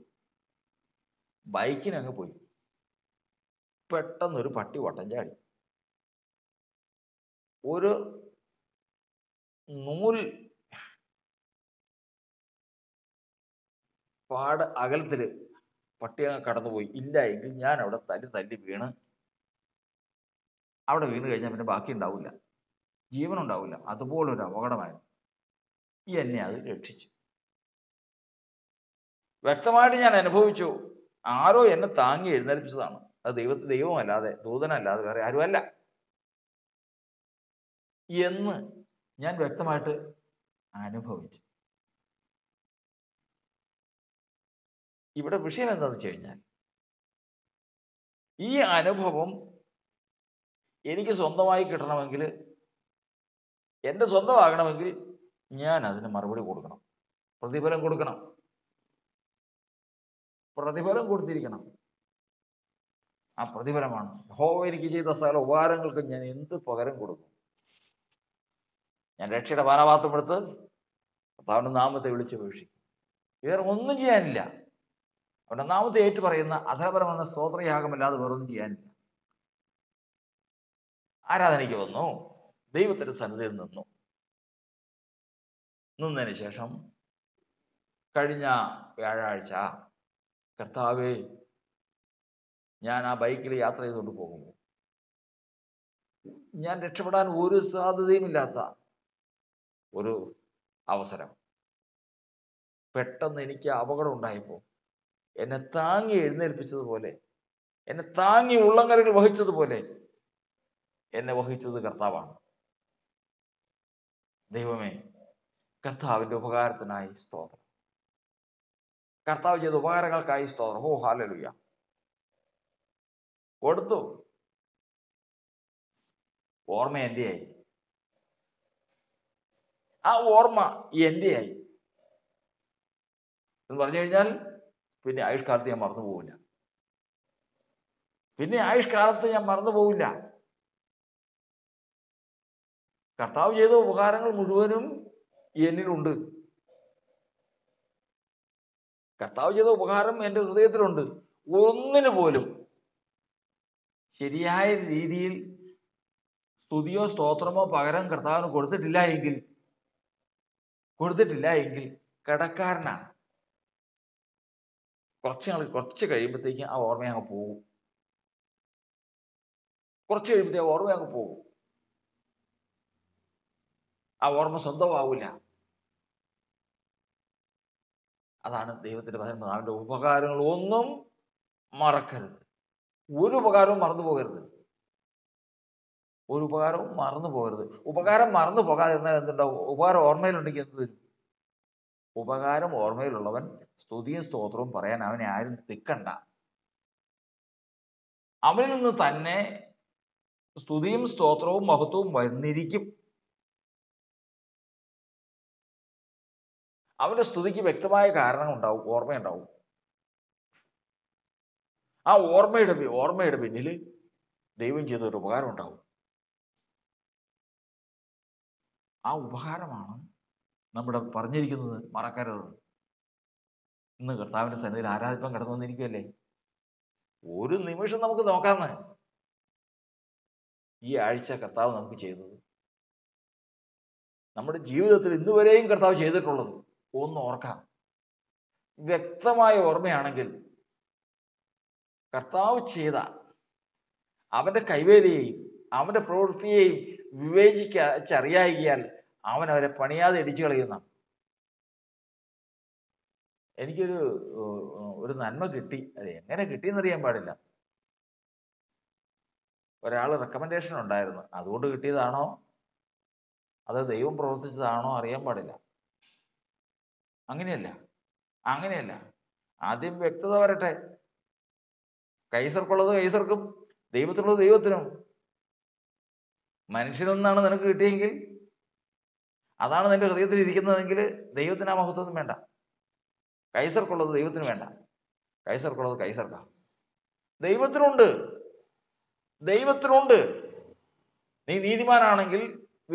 ബൈക്കിന് അങ്ങ് പോയി പെട്ടെന്നൊരു പട്ടി വട്ടം ചാടി ഒരു നൂൽ പാട് അകലത്തിൽ പട്ടി അങ്ങ് കടന്നുപോയി ഇല്ല എങ്കിൽ ഞാൻ അവിടെ തല്ലി തല്ലി വീണ് അവിടെ വീണ് കഴിഞ്ഞാൽ പിന്നെ ബാക്കി ഉണ്ടാവില്ല ജീവനുണ്ടാവില്ല അതുപോലൊരു അപകടമായിരുന്നു എന്നെ അത് രക്ഷിച്ചു വ്യക്തമായിട്ട് ഞാൻ അനുഭവിച്ചു ആരോ എന്നെ താങ്ങി എഴുന്നേൽപ്പിച്ചതാണ് അത് ദൈവത്തെ ദൈവമല്ലാതെ ദൂതനല്ലാതെ വേറെ ആരുമല്ല എന്ന് ഞാൻ വ്യക്തമായിട്ട് അനുഭവിച്ചു ഇവിടെ വിഷയം എന്താണെന്ന് വെച്ച് കഴിഞ്ഞാൽ ഈ അനുഭവം എനിക്ക് സ്വന്തമായി കിട്ടണമെങ്കിൽ എൻ്റെ സ്വന്തമാകണമെങ്കിൽ ഞാൻ അതിന് മറുപടി കൊടുക്കണം പ്രതിഫലം കൊടുക്കണം പ്രതിഫലം കൊടുത്തിരിക്കണം ആ പ്രതിഫലമാണ് ഹോവ എനിക്ക് ചെയ്ത സകല ഉപകാരങ്ങൾക്ക് ഞാൻ എന്ത് പകരം കൊടുക്കും ഞാൻ രക്ഷയുടെ പാനപാത്രം എടുത്ത് കർത്താവിൻ്റെ നാമത്തെ വിളിച്ചപേക്ഷിക്കും വേറെ ഒന്നും ചെയ്യാനില്ല അവൻ്റെ നാമത്തെ ഏറ്റു പറയുന്ന അധരപരമെന്ന സ്തോത്രയാഗമല്ലാതെ വേറൊന്നും ചെയ്യാനില്ല ആരാധനയ്ക്ക് വന്നു ദൈവത്തിൻ്റെ സന്നിധിയിൽ നിന്നു നിന്നതിന് ശേഷം കഴിഞ്ഞ വ്യാഴാഴ്ച കർത്താവേ ഞാൻ ആ ബൈക്കിൽ യാത്ര ചെയ്തുകൊണ്ട് പോകുന്നു ഞാൻ രക്ഷപ്പെടാൻ ഒരു ഇല്ലാത്ത ഒരു അവസരം പെട്ടെന്ന് എനിക്ക് അപകടം ഉണ്ടായപ്പോൾ എന്നെ താങ്ങി എഴുന്നേൽപ്പിച്ചതുപോലെ എന്നെ താങ്ങി ഉള്ളങ്കരകൾ വഹിച്ചതുപോലെ എന്നെ വഹിച്ചത് കർത്താവാണ് ദൈവമേ കർത്താവിൻ്റെ ഉപകാരത്തിനായി സ്തോത്രം കർത്താവ് ചെയ്ത ഉപകാരങ്ങൾക്കായി സ്തോത്രം ഓ ഹാലലുയ കൊടുത്തു ഓർമ്മ എന്റെയായി ആ ഓർമ്മ എന്റെയായി എന്ന് പറഞ്ഞു കഴിഞ്ഞാൽ പിന്നെ ആയുഷ്കാലത്ത് ഞാൻ മറന്നു പോവില്ല പിന്നെ ആയുഷ്കാലത്ത് ഞാൻ മറന്നു പോവില്ല കർത്താവ് ചെയ്ത ഉപകാരങ്ങൾ മുഴുവനും എന്നിലുണ്ട് കർത്താവ് ചെയ്ത ഉപകാരം എൻ്റെ ഹൃദയത്തിലുണ്ട് ഒന്നിനു പോലും ശരിയായ രീതിയിൽ സ്തുതിയോ സ്തോത്രമോ പകരം കർത്താവിന് കൊടുത്തിട്ടില്ല എങ്കിൽ കൊടുത്തിട്ടില്ല എങ്കിൽ കടക്കാരനാണ് കുറച്ച് നാൾ കുറച്ച് കഴിയുമ്പോഴത്തേക്ക് ആ ഓർമ്മ അങ്ങ് പോകും കുറച്ച് കഴിയുമ്പോഴത്തേക്ക് ആ ഓർമ്മ അങ്ങ് പോകും ആ ഓർമ്മ സ്വന്തമാവില്ല അതാണ് ദൈവത്തിൻ്റെ പതിനൊമ്പത് അവൻ്റെ ഉപകാരങ്ങളൊന്നും മറക്കരുത് ഒരു ഉപകാരവും മറന്നു പോകരുത് ഒരു ഉപകാരവും മറന്നു പോകരുത് ഉപകാരം മറന്നു എന്നാൽ എന്തുണ്ടാവും ഉപകാരം ഓർമ്മയിലുണ്ടെങ്കിൽ എന്ത് വരും ഉപകാരം ഓർമ്മയിലുള്ളവൻ സ്തുതിയും സ്തോത്രവും പറയാൻ അവനെ ആരും തിക്കണ്ട അവനിൽ നിന്ന് തന്നെ സ്തുതിയും സ്തോത്രവും മഹത്വവും വന്നിരിക്കും അവൻ്റെ സ്തുതിക്ക് വ്യക്തമായ കാരണം ഉണ്ടാവും ഓർമ്മയുണ്ടാവും ആ ഓർമ്മയുടെ ഓർമ്മയുടെ പിന്നിൽ ദൈവം ചെയ്തൊരു ഉപകാരം ഉണ്ടാവും ആ ഉപകാരമാണ് നമ്മുടെ പറഞ്ഞിരിക്കുന്നത് മറക്കരുത് ഇന്ന് കർത്താവിൻ്റെ സന്നിധിയിൽ ആരാധിപ്പം കിടന്നു വന്നിരിക്കുകയല്ലേ ഒരു നിമിഷം നമുക്ക് നോക്കാമെന്ന് ഈ ആഴ്ച കർത്താവ് നമുക്ക് ചെയ്തത് നമ്മുടെ ജീവിതത്തിൽ ഇന്നുവരെയും കർത്താവ് ചെയ്തിട്ടുള്ളത് ഒന്ന് ഓർക്കാം വ്യക്തമായ ഓർമ്മയാണെങ്കിൽ കർത്താവ് ചെയ്ത അവൻ്റെ കൈവേലിയെയും അവൻ്റെ പ്രവൃത്തിയെയും വിവേചിക്കറിയായികയാൽ അവൻ അവരെ പണിയാതെ ഇടിച്ചു കളയുന്ന എനിക്കൊരു ഒരു നന്മ കിട്ടി അത് എങ്ങനെ കിട്ടിയെന്നറിയാൻ പാടില്ല ഒരാൾ റെക്കമെൻഡേഷൻ ഉണ്ടായിരുന്നു അതുകൊണ്ട് കിട്ടിയതാണോ അത് ദൈവം പ്രവർത്തിച്ചതാണോ അറിയാൻ പാടില്ല അങ്ങനെയല്ല അങ്ങനെയല്ല ആദ്യം വ്യക്തത വരട്ടെ കൈസർക്കുള്ളത് കൈസർക്കും ദൈവത്തിനുള്ളത് ദൈവത്തിനും മനുഷ്യനൊന്നാണ് നിനക്ക് കിട്ടിയെങ്കിൽ അതാണ് നിന്റെ ഹൃദയത്തിൽ ഇരിക്കുന്നതെങ്കിൽ ദൈവത്തിന് ആ മഹത്വം വേണ്ട കൈസർക്കുള്ളത് ദൈവത്തിന് വേണ്ട കൈസർക്കുള്ളത് കൈസർക്കാം ദൈവത്തിനുണ്ട് ദൈവത്തിനുണ്ട് നീ നീതിമാനാണെങ്കിൽ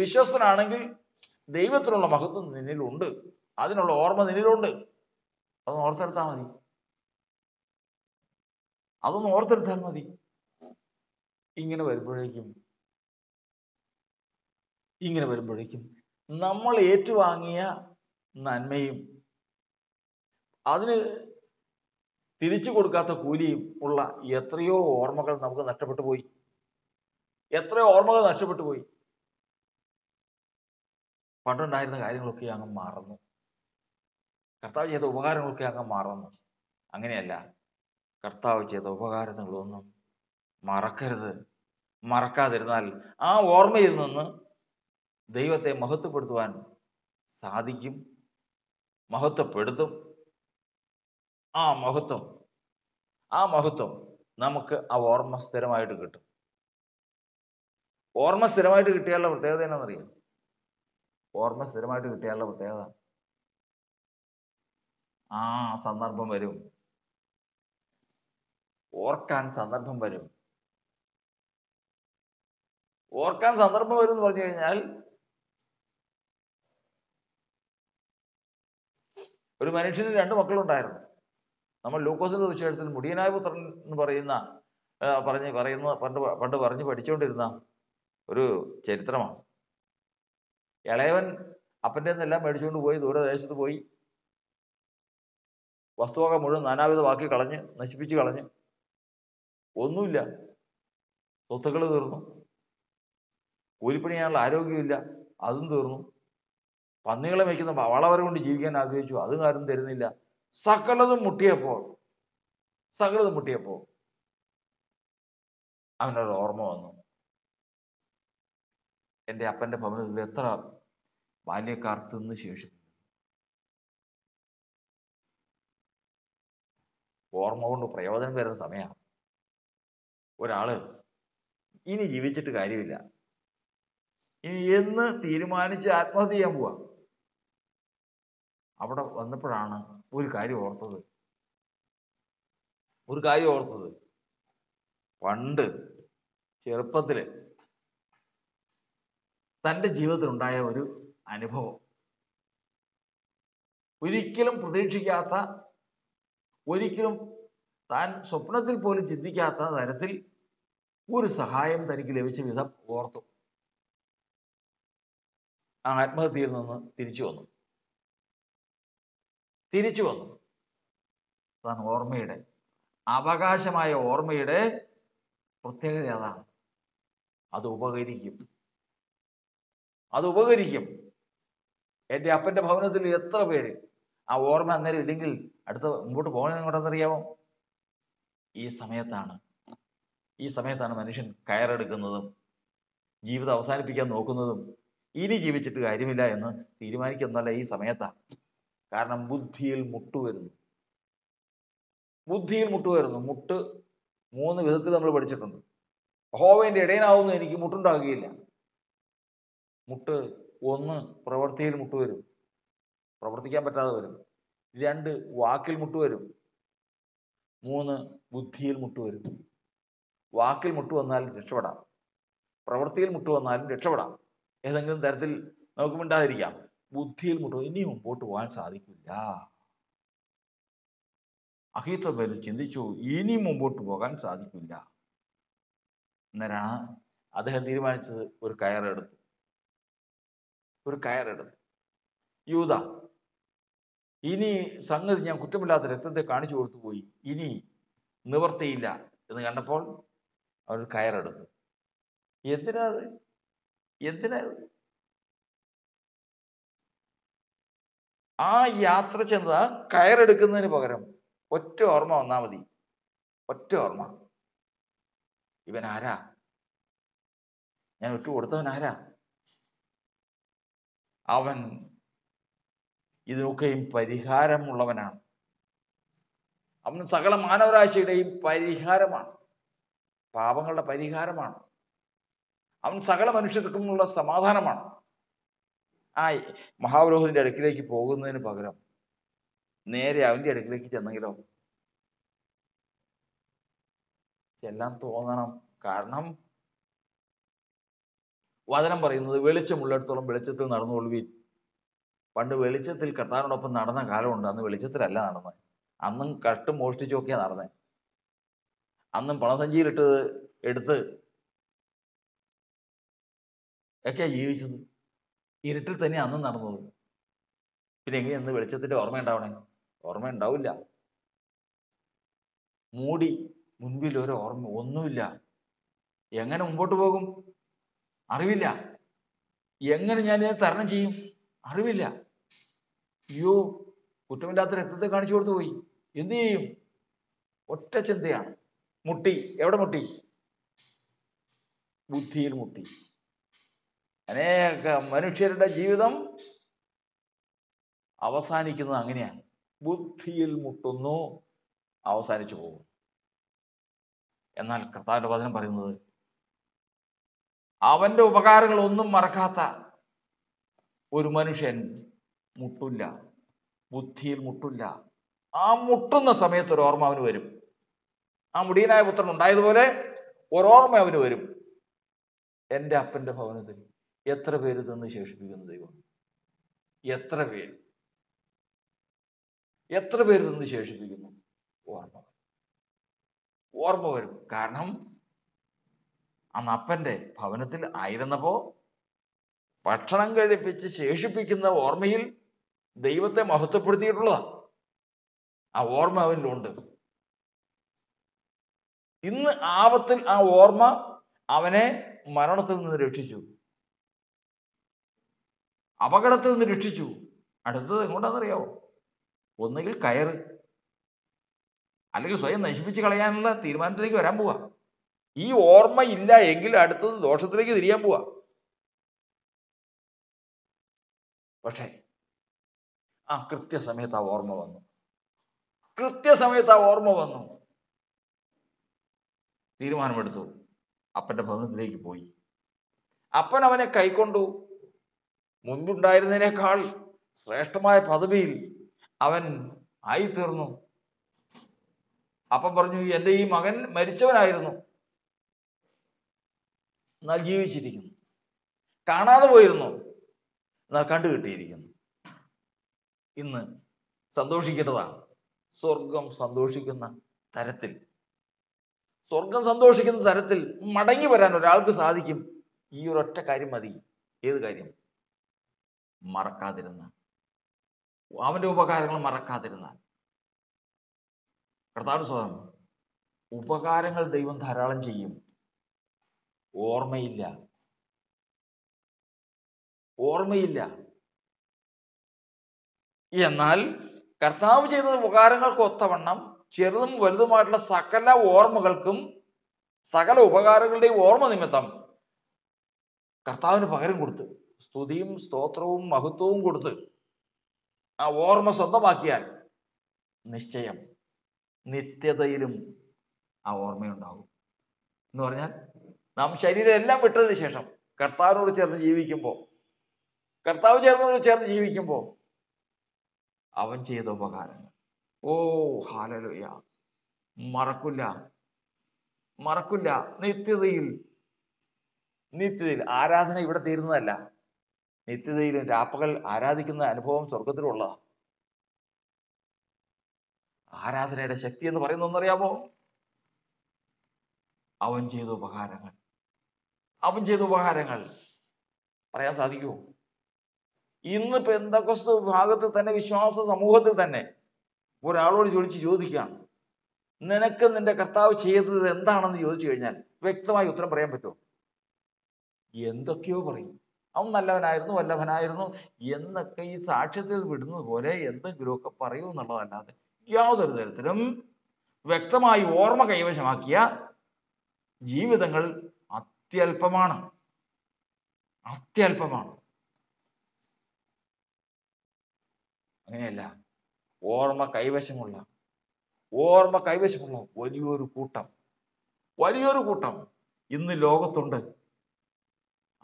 വിശ്വസ്തനാണെങ്കിൽ ദൈവത്തിനുള്ള മഹത്വം നിന്നിലുണ്ട് അതിനുള്ള ഓർമ്മ നിലയിലുണ്ട് അതൊന്ന് ഓർത്തെടുത്താൽ മതി അതൊന്ന് ഓർത്തെടുത്താൽ മതി ഇങ്ങനെ വരുമ്പോഴേക്കും ഇങ്ങനെ വരുമ്പോഴേക്കും നമ്മൾ ഏറ്റുവാങ്ങിയ നന്മയും അതിന് തിരിച്ചു കൊടുക്കാത്ത കൂലിയും ഉള്ള എത്രയോ ഓർമ്മകൾ നമുക്ക് നഷ്ടപ്പെട്ടു പോയി എത്രയോ ഓർമ്മകൾ നഷ്ടപ്പെട്ടു പോയി പണ്ടുണ്ടായിരുന്ന കാര്യങ്ങളൊക്കെ അങ്ങ് മാറുന്നു കർത്താവ് ചെയ്ത ഉപകാരങ്ങളൊക്കെ അങ്ങ് മറന്നു അങ്ങനെയല്ല കർത്താവ് ചെയ്ത ഉപകാരങ്ങളൊന്നും മറക്കരുത് മറക്കാതിരുന്നാൽ ആ ഓർമ്മയിൽ നിന്ന് ദൈവത്തെ മഹത്വപ്പെടുത്തുവാൻ സാധിക്കും മഹത്വപ്പെടുത്തും ആ മഹത്വം ആ മഹത്വം നമുക്ക് ആ ഓർമ്മ സ്ഥിരമായിട്ട് കിട്ടും ഓർമ്മ സ്ഥിരമായിട്ട് കിട്ടിയാലുള്ള പ്രത്യേകത എന്നാണെന്നറിയാം ഓർമ്മ സ്ഥിരമായിട്ട് കിട്ടിയാലുള്ള പ്രത്യേകത ആ സന്ദർഭം വരും ഓർക്കാൻ സന്ദർഭം വരും ഓർക്കാൻ സന്ദർഭം വരും എന്ന് പറഞ്ഞു കഴിഞ്ഞാൽ ഒരു മനുഷ്യന് രണ്ട് മക്കളുണ്ടായിരുന്നു നമ്മൾ ലൂക്കോസിന്റെ ദുശ്ചേരത്തിൽ മുടിയനായ പുത്രൻ എന്ന് പറയുന്ന പറഞ്ഞ് പറയുന്ന പണ്ട് പണ്ട് പറഞ്ഞ് പഠിച്ചുകൊണ്ടിരുന്ന ഒരു ചരിത്രമാണ് ഇളയവൻ അപ്പൻ്റെ നിന്നെല്ലാം മേടിച്ചുകൊണ്ട് പോയി ദൂരദേശത്ത് പോയി വസ്തുവക മുഴുവൻ നാനാവിധമാക്കി കളഞ്ഞ് നശിപ്പിച്ച് കളഞ്ഞ് ഒന്നുമില്ല സ്വത്തുക്കൾ തീർന്നു കൂലിപ്പണി ചെയ്യാനുള്ള ആരോഗ്യമില്ല അതും തീർന്നു പന്നികളെ വയ്ക്കുന്ന വളവരെ കൊണ്ട് ജീവിക്കാൻ ആഗ്രഹിച്ചു അതും ആരും തരുന്നില്ല സകലതും മുട്ടിയപ്പോൾ സകലതും മുട്ടിയപ്പോൾ അവനൊരു ഓർമ്മ വന്നു എൻ്റെ അപ്പൻ്റെ ഭവനത്തിൽ എത്ര ബാല്യക്കാർ തിന്ന് ശേഷിച്ചു ഓർമ്മ കൊണ്ട് പ്രയോജനം വരുന്ന സമയമാണ് ഒരാൾ ഇനി ജീവിച്ചിട്ട് കാര്യമില്ല ഇനി എന്ന് തീരുമാനിച്ച് ആത്മഹത്യ ചെയ്യാൻ പോവാ അവിടെ വന്നപ്പോഴാണ് ഒരു കാര്യം ഓർത്തത് ഒരു കാര്യം ഓർത്തത് പണ്ട് ചെറുപ്പത്തിൽ തൻ്റെ ജീവിതത്തിലുണ്ടായ ഒരു അനുഭവം ഒരിക്കലും പ്രതീക്ഷിക്കാത്ത ഒരിക്കലും താൻ സ്വപ്നത്തിൽ പോലും ചിന്തിക്കാത്ത തരത്തിൽ ഒരു സഹായം തനിക്ക് ലഭിച്ച വിധം ഓർത്തു ആ ആത്മഹത്യയിൽ നിന്ന് തിരിച്ചു വന്നു തിരിച്ചു വന്നു താൻ ഓർമ്മയുടെ അവകാശമായ ഓർമ്മയുടെ പ്രത്യേകത അതാണ് അത് ഉപകരിക്കും അത് ഉപകരിക്കും എൻ്റെ അപ്പൻ്റെ ഭവനത്തിൽ എത്ര പേര് ആ ഓർമ്മ അന്നേരം ഇല്ലെങ്കിൽ അടുത്ത മുമ്പോട്ട് പോകുന്നത് എങ്ങോട്ടെന്നറിയാമോ ഈ സമയത്താണ് ഈ സമയത്താണ് മനുഷ്യൻ കയറെടുക്കുന്നതും ജീവിതം അവസാനിപ്പിക്കാൻ നോക്കുന്നതും ഇനി ജീവിച്ചിട്ട് കാര്യമില്ല എന്ന് തീരുമാനിക്കുന്നല്ല ഈ സമയത്താണ് കാരണം ബുദ്ധിയിൽ മുട്ടുവരുന്നു ബുദ്ധിയിൽ മുട്ടുവരുന്നു മുട്ട് മൂന്ന് വിധത്തിൽ നമ്മൾ പഠിച്ചിട്ടുണ്ട് ഹോവൻ്റെ ഇടയനാവുന്നു എനിക്ക് മുട്ടുണ്ടാകുകയില്ല മുട്ട് ഒന്ന് പ്രവൃത്തിയിൽ മുട്ടുവരും പ്രവർത്തിക്കാൻ പറ്റാതെ വരും രണ്ട് വാക്കിൽ മുട്ടുവരും മൂന്ന് ബുദ്ധിയിൽ മുട്ടുവരും വാക്കിൽ മുട്ടു വന്നാലും രക്ഷപ്പെടാം പ്രവൃത്തിയിൽ മുട്ടു വന്നാലും രക്ഷപ്പെടാം ഏതെങ്കിലും തരത്തിൽ നമുക്ക് മിണ്ടാതിരിക്കാം ബുദ്ധിയിൽ മുട്ടു ഇനി മുമ്പോട്ട് പോകാൻ സാധിക്കില്ല അഹിത്വ പേര് ചിന്തിച്ചു ഇനി മുമ്പോട്ട് പോകാൻ സാധിക്കില്ല എന്നാലാണ് അദ്ദേഹം തീരുമാനിച്ചത് ഒരു കയറെടുത്തു ഒരു കയറെടുത്തു യൂത ഇനി സംഗതി ഞാൻ കുറ്റമില്ലാത്ത രക്തത്തെ കാണിച്ചു കൊടുത്തു പോയി ഇനി നിവർത്തിയില്ല എന്ന് കണ്ടപ്പോൾ അവൾ കയറെടുത്തു എന്തിനാ എന്തിനാ ആ യാത്ര ചെന്നത് ആ കയറെടുക്കുന്നതിന് പകരം ഒറ്റ ഓർമ്മ വന്നാൽ മതി ഒറ്റ ഓർമ്മ ഇവൻ ആരാ ഞാൻ ഒറ്റ കൊടുത്തവൻ ആരാ അവൻ ഇതിനൊക്കെയും പരിഹാരമുള്ളവനാണ് അവൻ സകല മാനവരാശിയുടെയും പരിഹാരമാണ് പാപങ്ങളുടെ പരിഹാരമാണ് അവൻ സകല മനുഷ്യർക്കുമുള്ള സമാധാനമാണ് ആ മഹാപുരോഹിതൻ്റെ അടുക്കിലേക്ക് പോകുന്നതിന് പകരം നേരെ അവൻ്റെ അടുക്കിലേക്ക് ചെന്നെങ്കിലോ എല്ലാം തോന്നണം കാരണം വചനം പറയുന്നത് വെളിച്ചമുള്ളിടത്തോളം വെളിച്ചത്തിൽ നടന്നുകൊള്ളുവീൻ പണ്ട് വെളിച്ചത്തിൽ കർത്താവിനോടൊപ്പം നടന്ന കാലമുണ്ട് അന്ന് വെളിച്ചത്തിലല്ല നടന്നത് അന്നും മോഷ്ടിച്ചു മോഷ്ടിച്ചുമൊക്കെയാണ് നടന്നത് അന്നും പണസഞ്ചിയിലിട്ട് എടുത്ത് ഒക്കെയാ ജീവിച്ചത് ഇരുട്ടിൽ തന്നെ അന്നും നടന്നത് പിന്നെ എങ്ങനെ അന്ന് വെളിച്ചത്തിന്റെ ഓർമ്മ ഉണ്ടാവണേ ഓർമ്മ ഉണ്ടാവില്ല മൂടി മുൻപിൽ ഒരു ഓർമ്മ ഒന്നുമില്ല എങ്ങനെ മുമ്പോട്ട് പോകും അറിവില്ല എങ്ങനെ ഞാൻ ഇതിനെ തരണം ചെയ്യും അറിവില്ല അയ്യോ കുറ്റമില്ലാത്ത രക്തത്തെ കാണിച്ചു കൊടുത്തു പോയി എന്തു ചെയ്യും ഒറ്റ ചിന്തയാണ് മുട്ടി എവിടെ മുട്ടി ബുദ്ധിയിൽ മുട്ടി അനേക മനുഷ്യരുടെ ജീവിതം അവസാനിക്കുന്നത് അങ്ങനെയാണ് ബുദ്ധിയിൽ മുട്ടുന്നു അവസാനിച്ചു പോകും എന്നാൽ കർത്താവിന്റെ വചനം പറയുന്നത് ഉപകാരങ്ങൾ ഒന്നും മറക്കാത്ത ഒരു മനുഷ്യൻ മുട്ടില്ല ബുദ്ധിയിൽ മുട്ടില്ല ആ മുട്ടുന്ന സമയത്ത് ഒരു ഓർമ്മ അവന് വരും ആ മുടിയനായ പുത്രൻ ഉണ്ടായതുപോലെ ഒരോർമ്മ അവന് വരും എൻ്റെ അപ്പൻ്റെ ഭവനത്തിൽ എത്ര പേര് തന്ന് ശേഷിപ്പിക്കുന്ന ദൈവം എത്ര പേര് എത്ര പേര് തന്ന് ശേഷിപ്പിക്കുന്നു ഓർമ്മ ഓർമ്മ വരും കാരണം അന്ന് അപ്പൻ്റെ ഭവനത്തിൽ ആയിരുന്നപ്പോൾ ഭക്ഷണം കഴിപ്പിച്ച് ശേഷിപ്പിക്കുന്ന ഓർമ്മയിൽ ദൈവത്തെ മഹത്വപ്പെടുത്തിയിട്ടുള്ളതാണ് ആ ഓർമ്മ അവനിലുണ്ട് ഇന്ന് ആപത്തിൽ ആ ഓർമ്മ അവനെ മരണത്തിൽ നിന്ന് രക്ഷിച്ചു അപകടത്തിൽ നിന്ന് രക്ഷിച്ചു അടുത്തത് എങ്ങോട്ടാണെന്നറിയാവോ ഒന്നുകിൽ കയറ് അല്ലെങ്കിൽ സ്വയം നശിപ്പിച്ച് കളയാനുള്ള തീരുമാനത്തിലേക്ക് വരാൻ പോവാ ഈ ഓർമ്മ ഇല്ല എങ്കിൽ അടുത്തത് ദോഷത്തിലേക്ക് തിരിയാൻ പോവാ പക്ഷേ ആ കൃത്യസമയത്ത് ആ ഓർമ്മ വന്നു കൃത്യസമയത്ത് ആ ഓർമ്മ വന്നു തീരുമാനമെടുത്തു അപ്പന്റെ ഭവനത്തിലേക്ക് പോയി അപ്പൻ അവനെ കൈക്കൊണ്ടു മുൻപുണ്ടായിരുന്നതിനേക്കാൾ ശ്രേഷ്ഠമായ പദവിയിൽ അവൻ ആയിത്തീർന്നു അപ്പൻ പറഞ്ഞു എൻ്റെ ഈ മകൻ മരിച്ചവനായിരുന്നു എന്നാൽ ജീവിച്ചിരിക്കുന്നു കാണാതെ പോയിരുന്നു എന്നാൽ കണ്ടുകിട്ടിയിരിക്കുന്നു ഇന്ന് സന്തോഷിക്കേണ്ടതാണ് സ്വർഗം സന്തോഷിക്കുന്ന തരത്തിൽ സ്വർഗം സന്തോഷിക്കുന്ന തരത്തിൽ മടങ്ങി വരാൻ ഒരാൾക്ക് സാധിക്കും ഈ ഒരൊറ്റ കാര്യം മതി ഏത് കാര്യം മറക്കാതിരുന്ന അവന്റെ ഉപകാരങ്ങൾ മറക്കാതിരുന്നാൽ കർത്താവ് സ്വതം ഉപകാരങ്ങൾ ദൈവം ധാരാളം ചെയ്യും ഓർമ്മയില്ല ഓർമ്മയില്ല എന്നാൽ കർത്താവ് ചെയ്ത ഉപകാരങ്ങൾക്ക് ഒത്തവണ്ണം ചെറുതും വലുതുമായിട്ടുള്ള സകല ഓർമ്മകൾക്കും സകല ഉപകാരങ്ങളുടെയും ഓർമ്മ നിമിത്തം കർത്താവിന് പകരം കൊടുത്ത് സ്തുതിയും സ്തോത്രവും മഹത്വവും കൊടുത്ത് ആ ഓർമ്മ സ്വന്തമാക്കിയാൽ നിശ്ചയം നിത്യതയിലും ആ ഓർമ്മയുണ്ടാകും എന്ന് പറഞ്ഞാൽ നാം ശരീരം എല്ലാം വിട്ടതിന് ശേഷം കർത്താവിനോട് ചേർന്ന് ജീവിക്കുമ്പോൾ കർത്താവ് ചേർന്നോട് ചേർന്ന് ജീവിക്കുമ്പോൾ അവൻ ചെയ്ത ഉപകാരങ്ങൾ ഓ ഹാലലുയ മറക്കില്ല മറക്കില്ല നിത്യതയിൽ നിത്യതയിൽ ആരാധന ഇവിടെ തീരുന്നതല്ല നിത്യതയിൽ രാപ്പകൽ ആരാധിക്കുന്ന അനുഭവം സ്വർഗത്തിലുള്ളതാ ആരാധനയുടെ ശക്തി എന്ന് പറയുന്ന ഒന്നറിയാമോ അവൻ ചെയ്ത ഉപകാരങ്ങൾ അവൻ ചെയ്ത ഉപകാരങ്ങൾ പറയാൻ സാധിക്കുമോ ഇന്ന് എന്തൊക്കെ വിഭാഗത്തിൽ തന്നെ വിശ്വാസ സമൂഹത്തിൽ തന്നെ ഒരാളോട് ചോദിച്ച് ചോദിക്കുകയാണ് നിനക്ക് നിന്റെ കർത്താവ് ചെയ്തത് എന്താണെന്ന് ചോദിച്ചു കഴിഞ്ഞാൽ വ്യക്തമായി ഉത്തരം പറയാൻ പറ്റുമോ എന്തൊക്കെയോ പറയും അവൻ നല്ലവനായിരുന്നു വല്ലഭനായിരുന്നു എന്നൊക്കെ ഈ സാക്ഷ്യത്തിൽ വിടുന്നത് പോലെ എന്തെങ്കിലുമൊക്കെ പറയൂ എന്നുള്ളതല്ലാതെ യാതൊരു തരത്തിലും വ്യക്തമായി ഓർമ്മ കൈവശമാക്കിയ ജീവിതങ്ങൾ അത്യല്പമാണ് അത്യല്പമാണ് അങ്ങനെയല്ല ഓർമ്മ കൈവശമുള്ള ഓർമ്മ കൈവശമുള്ള വലിയൊരു കൂട്ടം വലിയൊരു കൂട്ടം ഇന്ന് ലോകത്തുണ്ട്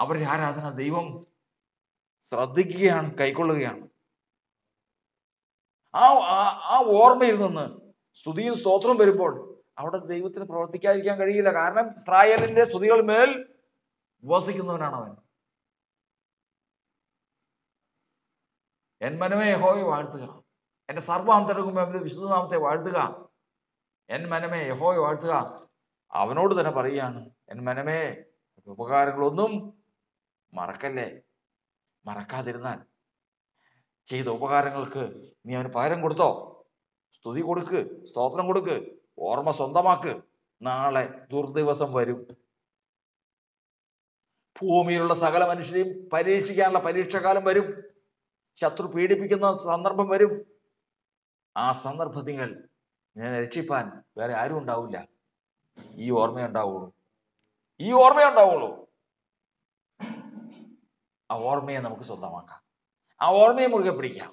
അവരുടെ ആരാധന ദൈവം ശ്രദ്ധിക്കുകയാണ് കൈക്കൊള്ളുകയാണ് ആ ആ ഓർമ്മയിൽ നിന്ന് സ്തുതിയും സ്തോത്രവും വരുമ്പോൾ അവിടെ ദൈവത്തിന് പ്രവർത്തിക്കാതിരിക്കാൻ കഴിയില്ല കാരണം ഇസ്രായേലിന്റെ സ്തുതികൾ മേൽ വസിക്കുന്നവനാണ് അവൻ എൻ മനമേ യഹോയെ വാഴ്ത്തുക എൻ്റെ സർവാന്തരകുമ്പോൾ അവൻ്റെ വിശുദ്ധനാമത്തെ വാഴ്ത്തുക എൻ മനമേ യഹോയെ വാഴ്ത്തുക അവനോട് തന്നെ പറയുകയാണ് എൻ മനമേ ഉപകാരങ്ങളൊന്നും മറക്കല്ലേ മറക്കാതിരുന്നാൽ ചെയ്ത ഉപകാരങ്ങൾക്ക് നീ അവന് പകരം കൊടുത്തോ സ്തുതി കൊടുക്ക് സ്തോത്രം കൊടുക്ക് ഓർമ്മ സ്വന്തമാക്ക് നാളെ ദുർദിവസം വരും ഭൂമിയിലുള്ള സകല മനുഷ്യരെയും പരീക്ഷിക്കാനുള്ള പരീക്ഷകാലം വരും ശത്രു പീഡിപ്പിക്കുന്ന സന്ദർഭം വരും ആ സന്ദർഭത്തിൽ ഞാൻ രക്ഷിപ്പാൻ വേറെ ആരും ഉണ്ടാവില്ല ഈ ഓർമ്മയുണ്ടാവുള്ളൂ ഈ ഓർമ്മയുണ്ടാവുള്ളൂ ആ ഓർമ്മയെ നമുക്ക് സ്വന്തമാക്കാം ആ ഓർമ്മയെ മുറുകെ പിടിക്കാം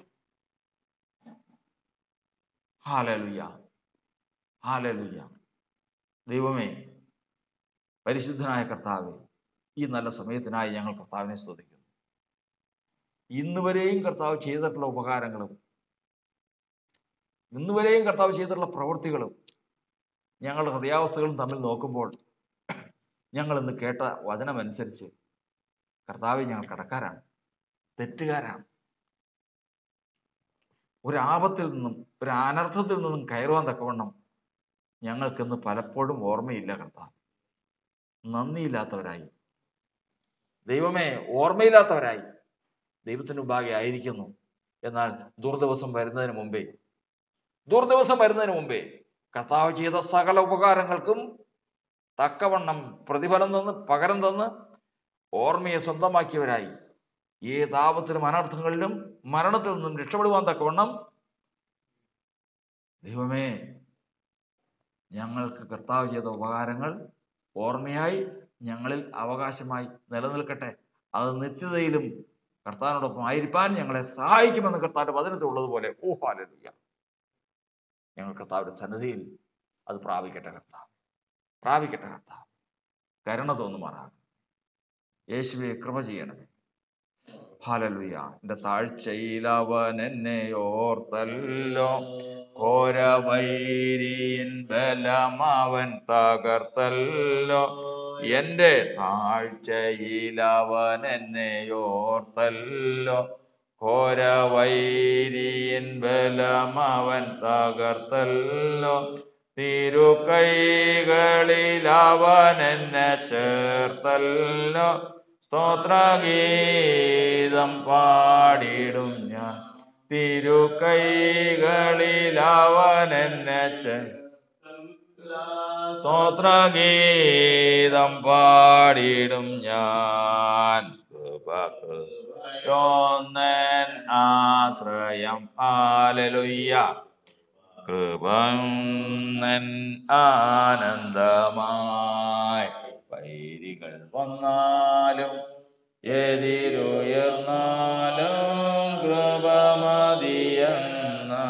ഹാലലുയ്യ ഹാലലുയ്യ ദൈവമേ പരിശുദ്ധനായ കർത്താവെ ഈ നല്ല സമയത്തിനായി ഞങ്ങൾ കർത്താവിനെ സ്തുതിക്കും ഇന്നുവരെയും കർത്താവ് ചെയ്തിട്ടുള്ള ഉപകാരങ്ങളും ഇന്നുവരെയും കർത്താവ് ചെയ്തിട്ടുള്ള പ്രവൃത്തികളും ഞങ്ങളുടെ ഹൃദയാവസ്ഥകളും തമ്മിൽ നോക്കുമ്പോൾ ഞങ്ങൾ ഇന്ന് കേട്ട വചനമനുസരിച്ച് കർത്താവ് ഞങ്ങൾ കടക്കാരാണ് തെറ്റുകാരാണ് ഒരു ആപത്തിൽ നിന്നും ഒരു അനർത്ഥത്തിൽ നിന്നും കയറുവാൻ തക്കവണ്ണം ഞങ്ങൾക്കിന്ന് പലപ്പോഴും ഓർമ്മയില്ല കർത്താവ് നന്ദിയില്ലാത്തവരായി ദൈവമേ ഓർമ്മയില്ലാത്തവരായി ദൈവത്തിന് മുമ്പാകെ ആയിരിക്കുന്നു എന്നാൽ ദുർദിവസം വരുന്നതിന് മുമ്പേ ദുർദിവസം വരുന്നതിന് മുമ്പേ കർത്താവ് ചെയ്ത സകല ഉപകാരങ്ങൾക്കും തക്കവണ്ണം പ്രതിഫലം തന്ന് പകരം തന്ന് ഓർമ്മയെ സ്വന്തമാക്കിയവരായി ഏതാപത്തിലും അനർത്ഥങ്ങളിലും മരണത്തിൽ നിന്നും രക്ഷപ്പെടുവാൻ തക്കവണ്ണം ദൈവമേ ഞങ്ങൾക്ക് കർത്താവ് ചെയ്ത ഉപകാരങ്ങൾ ഓർമ്മയായി ഞങ്ങളിൽ അവകാശമായി നിലനിൽക്കട്ടെ അത് നിത്യതയിലും കർത്താനോടൊപ്പം ആയിരിക്കാൻ ഞങ്ങളെ സഹായിക്കുമെന്ന് കർത്താവിന്റെ വചനത്തിൽ ഉള്ളതുപോലെ ഊഹാലിയ ഞങ്ങൾ കർത്താവിന്റെ സന്നിധിയിൽ അത് പ്രാപിക്കട്ടെ കർത്താവ് പ്രാപിക്കട്ടെ കർത്താവ് കരുണ തോന്നുമാറാകണം യേശുവെ കൃപ ചെയ്യണമേ ഹാലലുയ എന്റെ താഴ്ചയിലവൻ എന്നെ ഓർത്തല്ലോ കോരവൈരിയൻ ബലം തകർത്തല്ലോ എന്റെ താഴ്ചയിൽ എന്നെ ഓർത്തല്ലോ കോരവൈരിയൻ ബലം അവൻ തകർത്തല്ലോ തിരുക്കൈകളിൽ എന്നെ ചേർത്തല്ലോ സ്തോത്രഗീതം പാടിടും ഞാൻ തിരുക്കൈകളിൽ അവൻ എന്നെ ചേർത്തല്ലോ സ്തോത്രഗീതം പാടിയിടും ഞാൻ ആശ്രയം ആലലുയ്യ കൃപന്നൻ ആനന്ദമായി വൈരികൾ വന്നാലും എതിരുയർന്നാലും കൃപമതിയെന്നാ